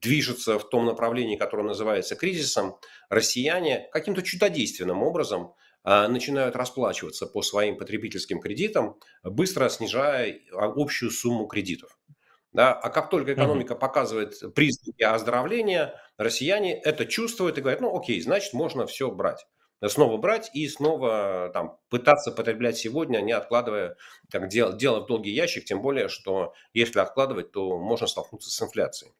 движется в том направлении, которое называется кризисом, россияне каким-то чудодейственным образом начинают расплачиваться по своим потребительским кредитам, быстро снижая общую сумму кредитов. Да? А как только экономика показывает признаки оздоровления, Россияне это чувствуют и говорят, ну окей, значит можно все брать. Снова брать и снова там, пытаться потреблять сегодня, не откладывая как дел, дело в долгий ящик, тем более, что если откладывать, то можно столкнуться с инфляцией.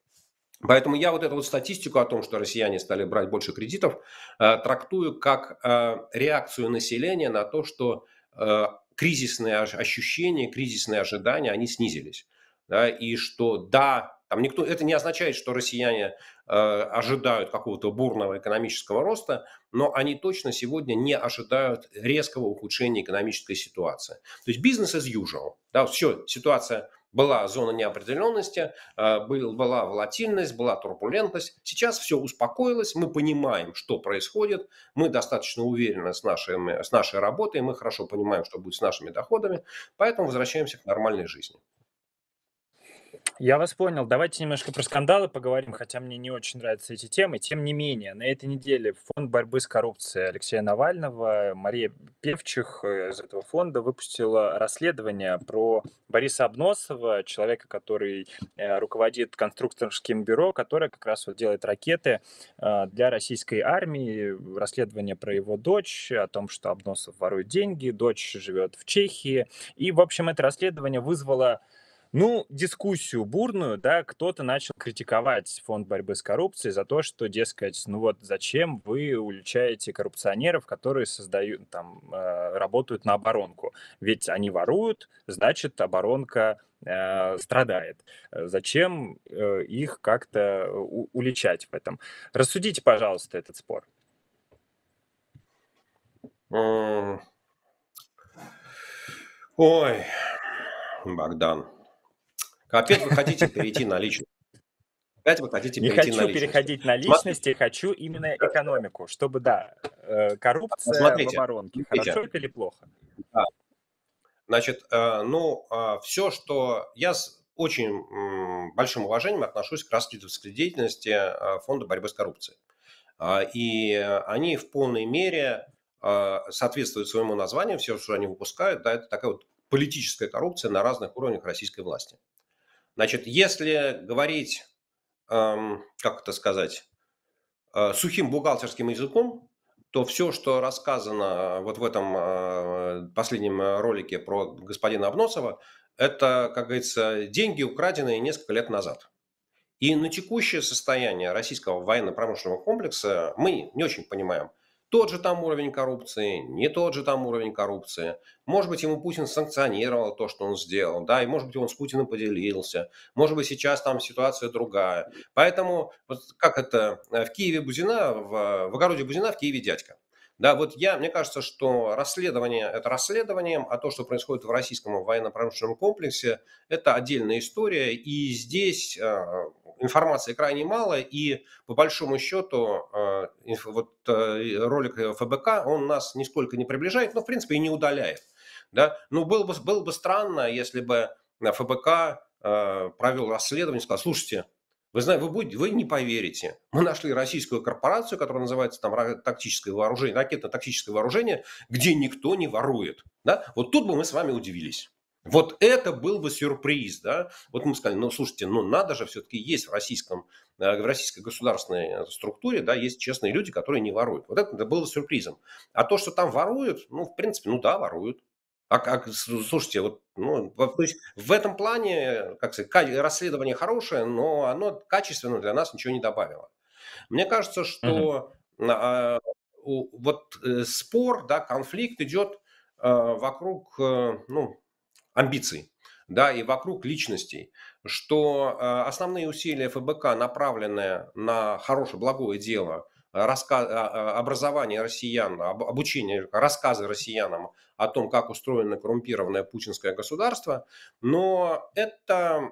Поэтому я вот эту вот статистику о том, что россияне стали брать больше кредитов, э, трактую как э, реакцию населения на то, что э, кризисные ощущения, кризисные ожидания, они снизились. Да, и что да, там никто, это не означает, что россияне Э, ожидают какого-то бурного экономического роста, но они точно сегодня не ожидают резкого ухудшения экономической ситуации. То есть бизнес as usual. Да, все, ситуация была зона неопределенности, э, была волатильность, была турбулентность. Сейчас все успокоилось, мы понимаем, что происходит, мы достаточно уверены с, нашими, с нашей работой, мы хорошо понимаем, что будет с нашими доходами, поэтому возвращаемся к нормальной жизни. Я вас понял. Давайте немножко про скандалы поговорим, хотя мне не очень нравятся эти темы. Тем не менее, на этой неделе фонд борьбы с коррупцией Алексея Навального, Мария Певчих э, из этого фонда выпустила расследование про Бориса Обносова, человека, который э, руководит конструкторским бюро, которое как раз вот делает ракеты э, для российской армии. Расследование про его дочь, о том, что Обносов ворует деньги, дочь живет в Чехии. И, в общем, это расследование вызвало ну, дискуссию бурную, да, кто-то начал критиковать фонд борьбы с коррупцией за то, что, дескать, ну вот зачем вы уличаете коррупционеров, которые создают, там, э, работают на оборонку. Ведь они воруют, значит, оборонка э, страдает. Зачем э, их как-то уличать в этом? Рассудите, пожалуйста, этот спор. Ой, Богдан, Опять вы хотите перейти на личность. Опять вы хотите не перейти хочу на личность. переходить на личности, Смотри. хочу именно экономику, чтобы, да, э, коррупция Смотрите. в оборонке. Хорошо это или плохо? Да. Значит, э, ну, а, все, что... Я с очень большим уважением отношусь к расследовательской деятельности а, Фонда борьбы с коррупцией. А, и они в полной мере соответствуют своему названию, все, что они выпускают, да, это такая вот политическая коррупция на разных уровнях российской власти. Значит, если говорить, эм, как это сказать, э, сухим бухгалтерским языком, то все, что рассказано э, вот в этом э, последнем э, ролике про господина Обносова, это, как говорится, деньги, украденные несколько лет назад. И на текущее состояние российского военно-промышленного комплекса мы не очень понимаем – тот же там уровень коррупции, не тот же там уровень коррупции. Может быть, ему Путин санкционировал то, что он сделал, да, и может быть, он с Путиным поделился. Может быть, сейчас там ситуация другая. Поэтому, вот как это, э, в Киеве Бузина, в, э, в огороде Бузина, в Киеве дядька. Да, вот я, мне кажется, что расследование – это расследование, а то, что происходит в российском военно-промышленном комплексе, это отдельная история, и здесь а, информации крайне мало, и по большому счету а, вот а, ролик э, ФБК, он нас нисколько не приближает, но, в принципе, и не удаляет. Да? Но ну, было бы, было бы странно, если бы ФБК провел расследование и сказал, слушайте, вы, знаете, вы, будете, вы не поверите. Мы нашли российскую корпорацию, которая называется там тактическое вооружение, ракетно-тактическое вооружение, где никто не ворует. Да? Вот тут бы мы с вами удивились. Вот это был бы сюрприз, да? Вот мы сказали, ну, слушайте, ну, надо же, все-таки есть в российском, э, в российской государственной э, структуре, да, есть честные люди, которые не воруют. Вот это было сюрпризом. А то, что там воруют, ну, в принципе, ну да, воруют. А, а, слушайте, вот ну, то есть в этом плане, как сказать, расследование хорошее, но оно качественно для нас ничего не добавило. Мне кажется, что угу. а, вот э, спор, да, конфликт идет а, вокруг а, ну, амбиций да, и вокруг личностей, что э, основные усилия ФБК направлены на хорошее, благое дело раска... А, а, образование россиян, обучение, рассказы россиянам о том, как устроено коррумпированное путинское государство, но это,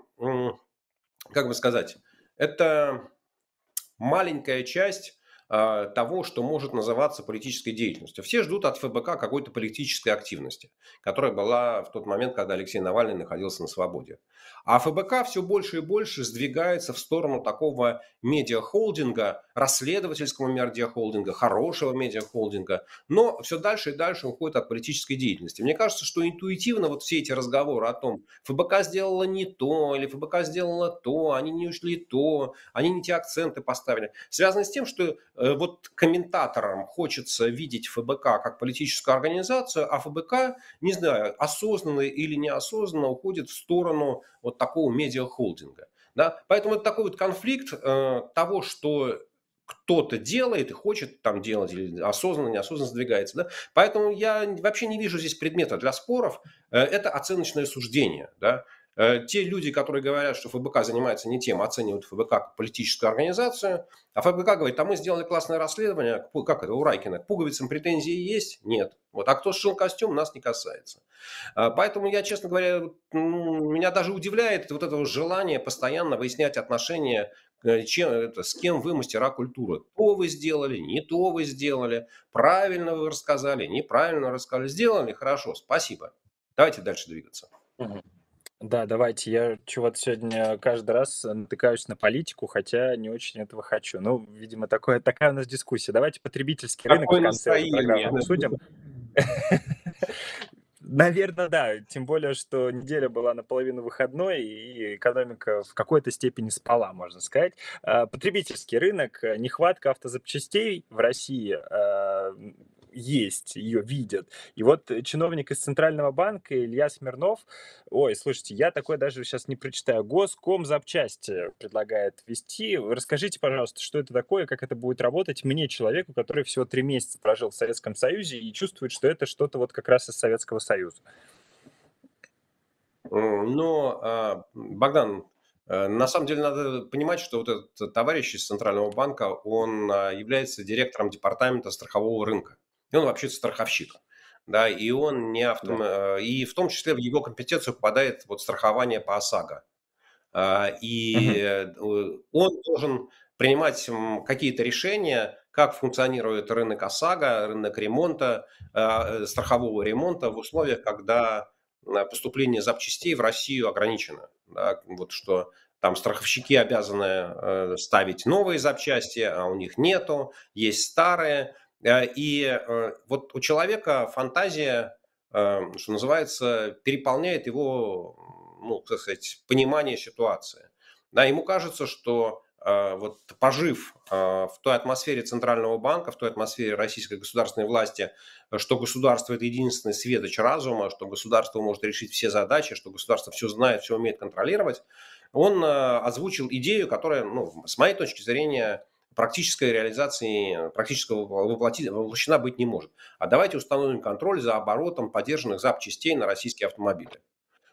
как бы сказать, это маленькая часть а, того, что может называться политической деятельностью. Все ждут от ФБК какой-то политической активности, которая была в тот момент, когда Алексей Навальный находился на свободе. А ФБК все больше и больше сдвигается в сторону такого медиахолдинга, расследовательского медиахолдинга, хорошего медиахолдинга, но все дальше и дальше уходит от политической деятельности. Мне кажется, что интуитивно вот все эти разговоры о том, ФБК сделала не то, или ФБК сделала то, они не ушли то, они не те акценты поставили, связаны с тем, что Э, вот комментаторам хочется видеть ФБК как политическую организацию, а ФБК, не знаю, осознанно или неосознанно уходит в сторону вот такого медиахолдинга. Да? Поэтому это такой вот конфликт э, того, что кто-то делает и хочет там делать, или осознанно, неосознанно сдвигается. Да? Поэтому я вообще не вижу здесь предмета для споров. Э, это оценочное суждение. Да? Э, те люди, которые говорят, что ФБК занимается не тем, а оценивают ФБК как политическую организацию, а ФБК говорит, "Там мы сделали классное расследование, как это, у Райкина, к пуговицам претензии есть? Нет. Вот, а кто сшил костюм, нас не касается. Э, поэтому я, честно говоря, ну, меня даже удивляет вот это желание постоянно выяснять отношения э, чем, это, с кем вы мастера культуры. То вы сделали, не то вы сделали, правильно вы рассказали, неправильно рассказали. Сделали, хорошо, спасибо. Давайте дальше двигаться. Угу. Да, давайте. Я чего-то сегодня каждый раз натыкаюсь на политику, хотя не очень этого хочу. Ну, видимо, такое, такая у нас дискуссия. Давайте потребительский Какое рынок в конце программы обсудим. Наверное, да. Тем более, что неделя была наполовину выходной, и экономика в какой-то степени спала, можно сказать. А, потребительский рынок, нехватка автозапчастей в России а, есть, ее видят. И вот э, чиновник из Центрального банка Илья Смирнов, ой, слушайте, я такое даже сейчас не прочитаю, Госком запчасти предлагает вести. Расскажите, пожалуйста, что это такое, как это будет работать мне, человеку, который всего три месяца прожил в Советском Союзе и чувствует, что это что-то вот как раз из Советского Союза. Но, ну, а, Богдан, э, на самом деле надо понимать, что вот этот товарищ из Центрального банка, он а, является директором департамента страхового рынка. И он вообще страховщик. Да, и он не автом... да. Э, и в том числе в его компетенцию попадает вот страхование по ОСАГО. А, и угу. он должен принимать какие-то решения, как функционирует рынок ОСАГО, рынок ремонта, а, э, страхового ремонта в условиях, когда поступление запчастей в Россию ограничено. Да, вот что там страховщики обязаны ставить новые запчасти, а у них нету, есть старые. Э, и э, вот у человека фантазия, эм, что называется, переполняет его, ну, так сказать, понимание ситуации. Да, ему кажется, что э, вот пожив в той атмосфере Центрального банка, в той атмосфере российской государственной власти, что государство – это единственный светоч разума, что государство может решить все задачи, что государство все знает, все умеет контролировать, он озвучил идею, которая, ну, с моей точки зрения, практической реализации, э, практического воплощена быть не может. А давайте установим контроль за оборотом поддержанных запчастей на российские автомобили.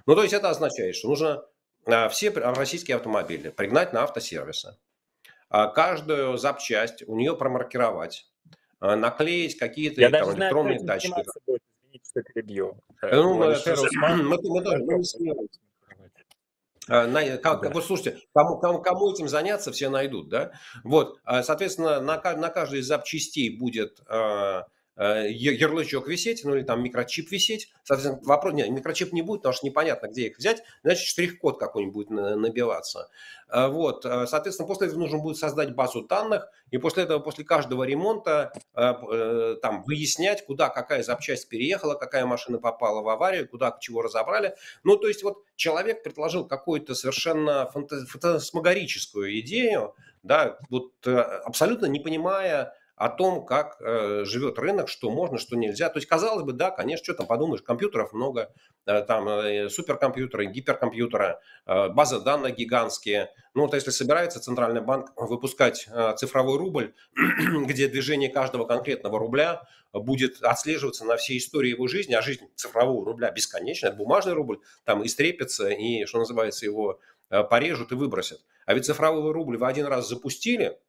Ну, то есть это означает, что нужно э, все российские автомобили пригнать на автосервисы, а каждую запчасть у нее промаркировать, э, наклеить какие-то Я там, электронные знаю, датчики. Ну, мы, мы, мы, мы, мы, мы, мы, мы, мы а, на, э, как, да. Вот слушайте, кому, кому, кому этим заняться, все найдут, да? Вот, а, соответственно, на, на каждой из запчастей будет а, Э, ярлычок висеть, ну или там микрочип висеть. Соответственно, вопрос, нет, микрочип не будет, потому что непонятно, где их взять, значит, штрих-код какой-нибудь будет набиваться. Э, вот, э, соответственно, после этого нужно будет создать базу данных, и после этого, после каждого ремонта, там, выяснять, куда какая запчасть переехала, какая машина попала в аварию, куда чего разобрали. Ну, то есть вот человек предложил какую-то совершенно фантасмагорическую идею, да, вот абсолютно не понимая, о том, как э, живет рынок, что можно, что нельзя. То есть, казалось бы, да, конечно, что там подумаешь, компьютеров много, э, там э, суперкомпьютеры, гиперкомпьютеры, э, базы данных гигантские. Ну, вот если собирается Центральный банк выпускать э, цифровой рубль, где движение каждого конкретного рубля будет отслеживаться на всей истории его жизни, а жизнь цифрового рубля бесконечная бумажный рубль, там истрепится и, что называется, его э, порежут и выбросят. А ведь цифровой рубль вы один раз запустили,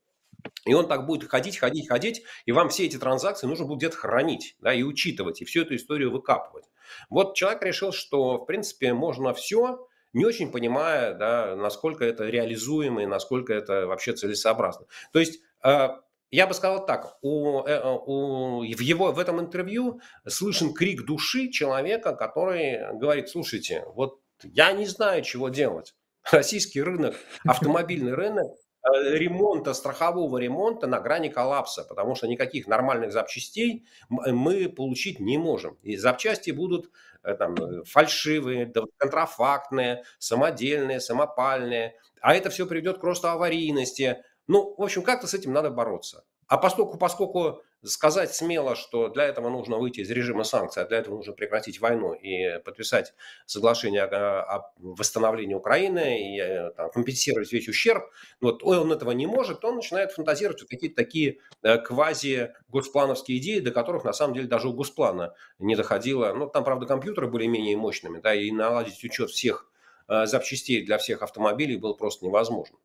и он так будет ходить, ходить, ходить, и вам все эти транзакции нужно будет где-то хранить, да, и учитывать, и всю эту историю выкапывать. Вот человек решил, что, в принципе, можно все, не очень понимая, да, насколько это реализуемо и насколько это вообще целесообразно. То есть э, я бы сказал так, у, э, у, в, его, в этом интервью слышен крик души человека, который говорит, слушайте, вот я не знаю, чего делать. Российский рынок, автомобильный рынок Э, ремонта, страхового ремонта на грани коллапса, потому что никаких нормальных запчастей э, мы получить не можем. И запчасти будут э, там, фальшивые, контрафактные, самодельные, самопальные. А это все приведет к росту аварийности. Ну, в общем, как-то с этим надо бороться. А поскольку, поскольку сказать смело, что для этого нужно выйти из режима санкций, а для этого нужно прекратить войну и подписать соглашение о, о восстановлении Украины и э, там, компенсировать весь ущерб, вот он этого не может, он начинает фантазировать вот какие-то такие э, квази-госплановские идеи, до которых на самом деле даже у госплана не доходило. Ну, там, правда, компьютеры были менее мощными, да, и наладить учет всех э, запчастей для всех автомобилей было просто невозможно.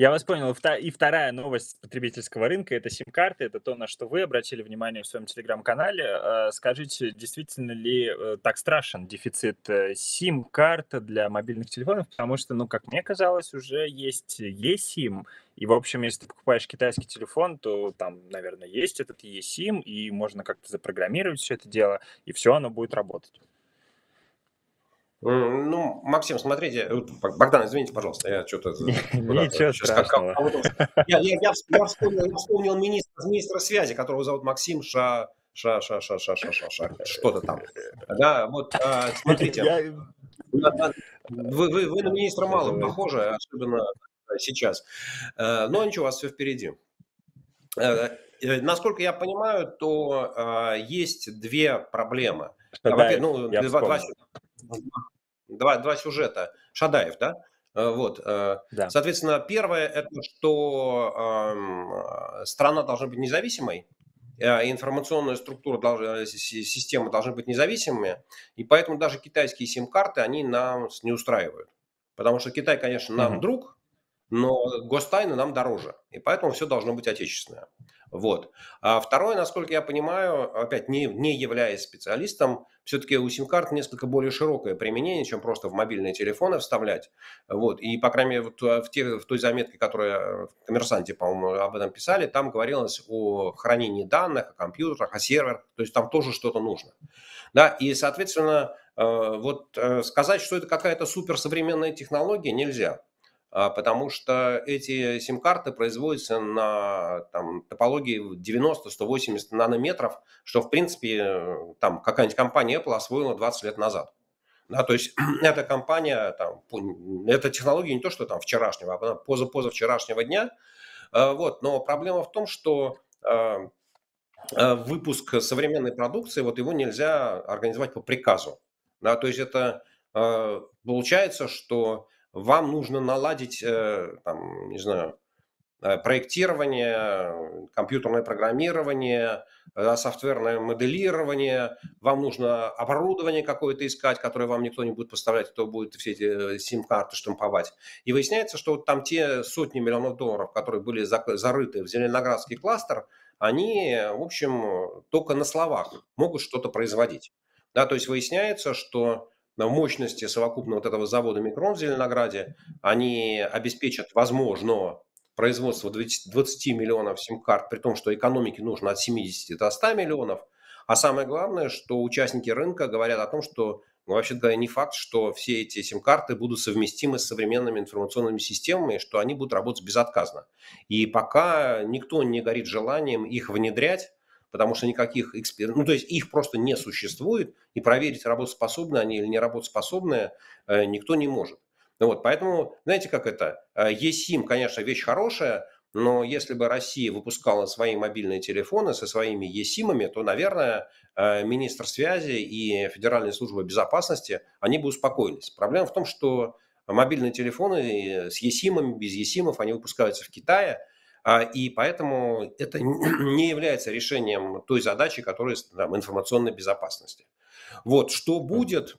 Я вас понял. И вторая новость потребительского рынка – это сим-карты. Это то, на что вы обратили внимание в своем телеграм-канале. А, скажите, действительно ли э, так страшен дефицит э, сим-карт для мобильных телефонов? Потому что, ну, как мне казалось, уже есть э, eSIM. И, в общем, если ты покупаешь китайский телефон, то там, наверное, есть этот eSIM, и можно как-то запрограммировать все это дело, и все оно будет работать. Ну, Максим, смотрите, э, Богдан, извините, пожалуйста, я что-то... Ничего страшного. Я, я, я, вспомнил, я вспомнил министра, министра связи, которого зовут Максим Ша... Ша, ша, ша, ша, ша, ша, ша, что-то там. Да, вот, а, смотрите, вы, вы, вы на министра мало похожи, особенно э, сейчас. Э, но ничего, у вас все впереди. Насколько я понимаю, то а, есть две проблемы. Да, ну, я два, два, Два, два сюжета. Шадаев, да? Э, вот. Э, да. Соответственно, первое это, что эм, э, страна должна быть независимой, информационная структура, система должны быть независимыми, и поэтому даже китайские сим-карты, они нас не устраивают. Потому что Китай, конечно, нам угу. друг, но Гостайны нам дороже, и поэтому все должно быть отечественное. Вот. А второе, насколько я понимаю, опять не, не являясь специалистом, все-таки у сим-карт несколько более широкое применение, чем просто в мобильные телефоны вставлять. Вот. И, по крайней мере, вот а, в, те, в той заметке, которая в «Коммерсанте», по-моему, об этом писали, там говорилось о хранении данных, о компьютерах, о серверах, то есть там тоже что-то нужно. Да, и, соответственно, э, вот э, сказать, что это какая-то суперсовременная технология, нельзя. А, потому что эти сим-карты производятся на там, топологии 90-180 нанометров, что, в принципе, там какая-нибудь компания Apple освоила 20 лет назад. Да, то есть эта компания, там, эта технология не то, что там вчерашнего, а поза-позавчерашнего дня. Вот, но проблема в том, что а, а, выпуск современной продукции, вот его нельзя организовать по приказу. Да, то есть это получается, что вам нужно наладить, э, там, не знаю, э, проектирование, компьютерное программирование, э, софтверное моделирование, вам нужно оборудование какое-то искать, которое вам никто не будет поставлять, кто будет все эти сим-карты штамповать. И выясняется, что вот там те сотни миллионов долларов, которые были зарыты в Зеленоградский кластер, они, в общем, только на словах могут что-то производить. Да, то есть выясняется, что мощности совокупного вот этого завода «Микрон» в Зеленограде, они обеспечат, возможно, производство 20, 20 миллионов сим-карт, при том, что экономике нужно от 70 до 100 миллионов. А самое главное, что участники рынка говорят о том, что ну, вообще говоря, не факт, что все эти сим-карты будут совместимы с современными информационными системами, что они будут работать безотказно. И пока никто не горит желанием их внедрять, потому что никаких экспертов, ну, то есть их просто не существует, и проверить, работоспособны они или не работоспособные, э, никто не может. Ну вот, поэтому, знаете, как это? ЕСИМ, э, конечно, вещь хорошая, но если бы Россия выпускала свои мобильные телефоны со своими ЕСИМами, то, наверное, э, министр связи и Федеральная служба безопасности, они бы успокоились. Проблема в том, что мобильные телефоны с ЕСИМами, без ЕСИМов, они выпускаются в Китае – а, и поэтому это не является решением той задачи, которая там, информационной безопасности. Вот, что будет,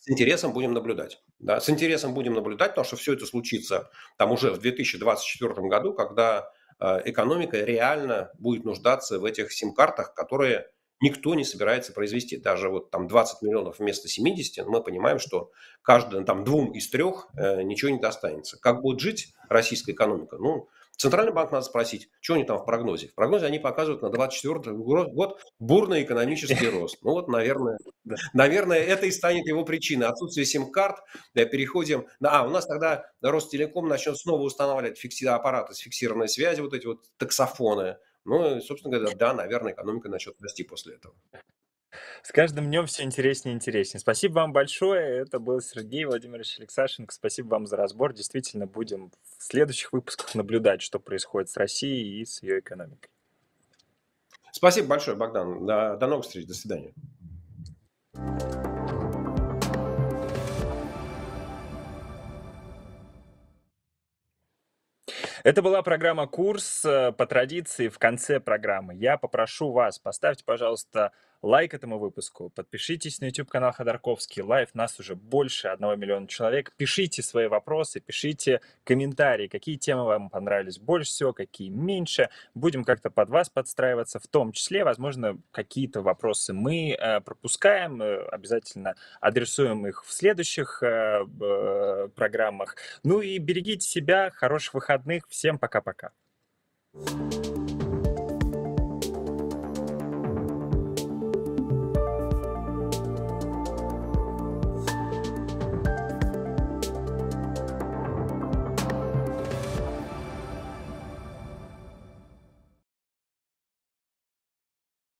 с интересом будем наблюдать. Да, с интересом будем наблюдать, потому что все это случится там уже в 2024 году, когда а, экономика реально будет нуждаться в этих сим-картах, которые никто не собирается произвести. Даже вот там 20 миллионов вместо 70, мы понимаем, что каждым там двум из трех э, ничего не достанется. Как будет жить российская экономика? Ну, Центральный банк надо спросить, что они там в прогнозе. В прогнозе они показывают на 2024 год бурный экономический рост. Ну вот, наверное, да. наверное, это и станет его причиной. Отсутствие сим-карт, да, переходим. Да, а, у нас тогда Ростелеком начнет снова устанавливать фикси... аппараты с фиксированной связи, вот эти вот таксофоны. Ну, собственно говоря, да, наверное, экономика начнет расти после этого. С каждым днем все интереснее и интереснее. Спасибо вам большое. Это был Сергей Владимирович Алексашенко. Спасибо вам за разбор. Действительно, будем в следующих выпусках наблюдать, что происходит с Россией и с ее экономикой. Спасибо большое, Богдан. До, до новых встреч. До свидания. Это была программа «Курс». Э, по традиции, в конце программы я попрошу вас, поставьте, пожалуйста, лайк этому выпуску, подпишитесь на YouTube-канал Ходорковский Лайф, нас уже больше одного миллиона человек. Пишите свои вопросы, пишите комментарии, какие темы вам понравились больше всего, какие меньше. Будем как-то под вас подстраиваться, в том числе, возможно, какие-то вопросы мы э, пропускаем, э, обязательно адресуем их в следующих э, программах. Ну и берегите себя, хороших выходных, всем пока-пока. thank you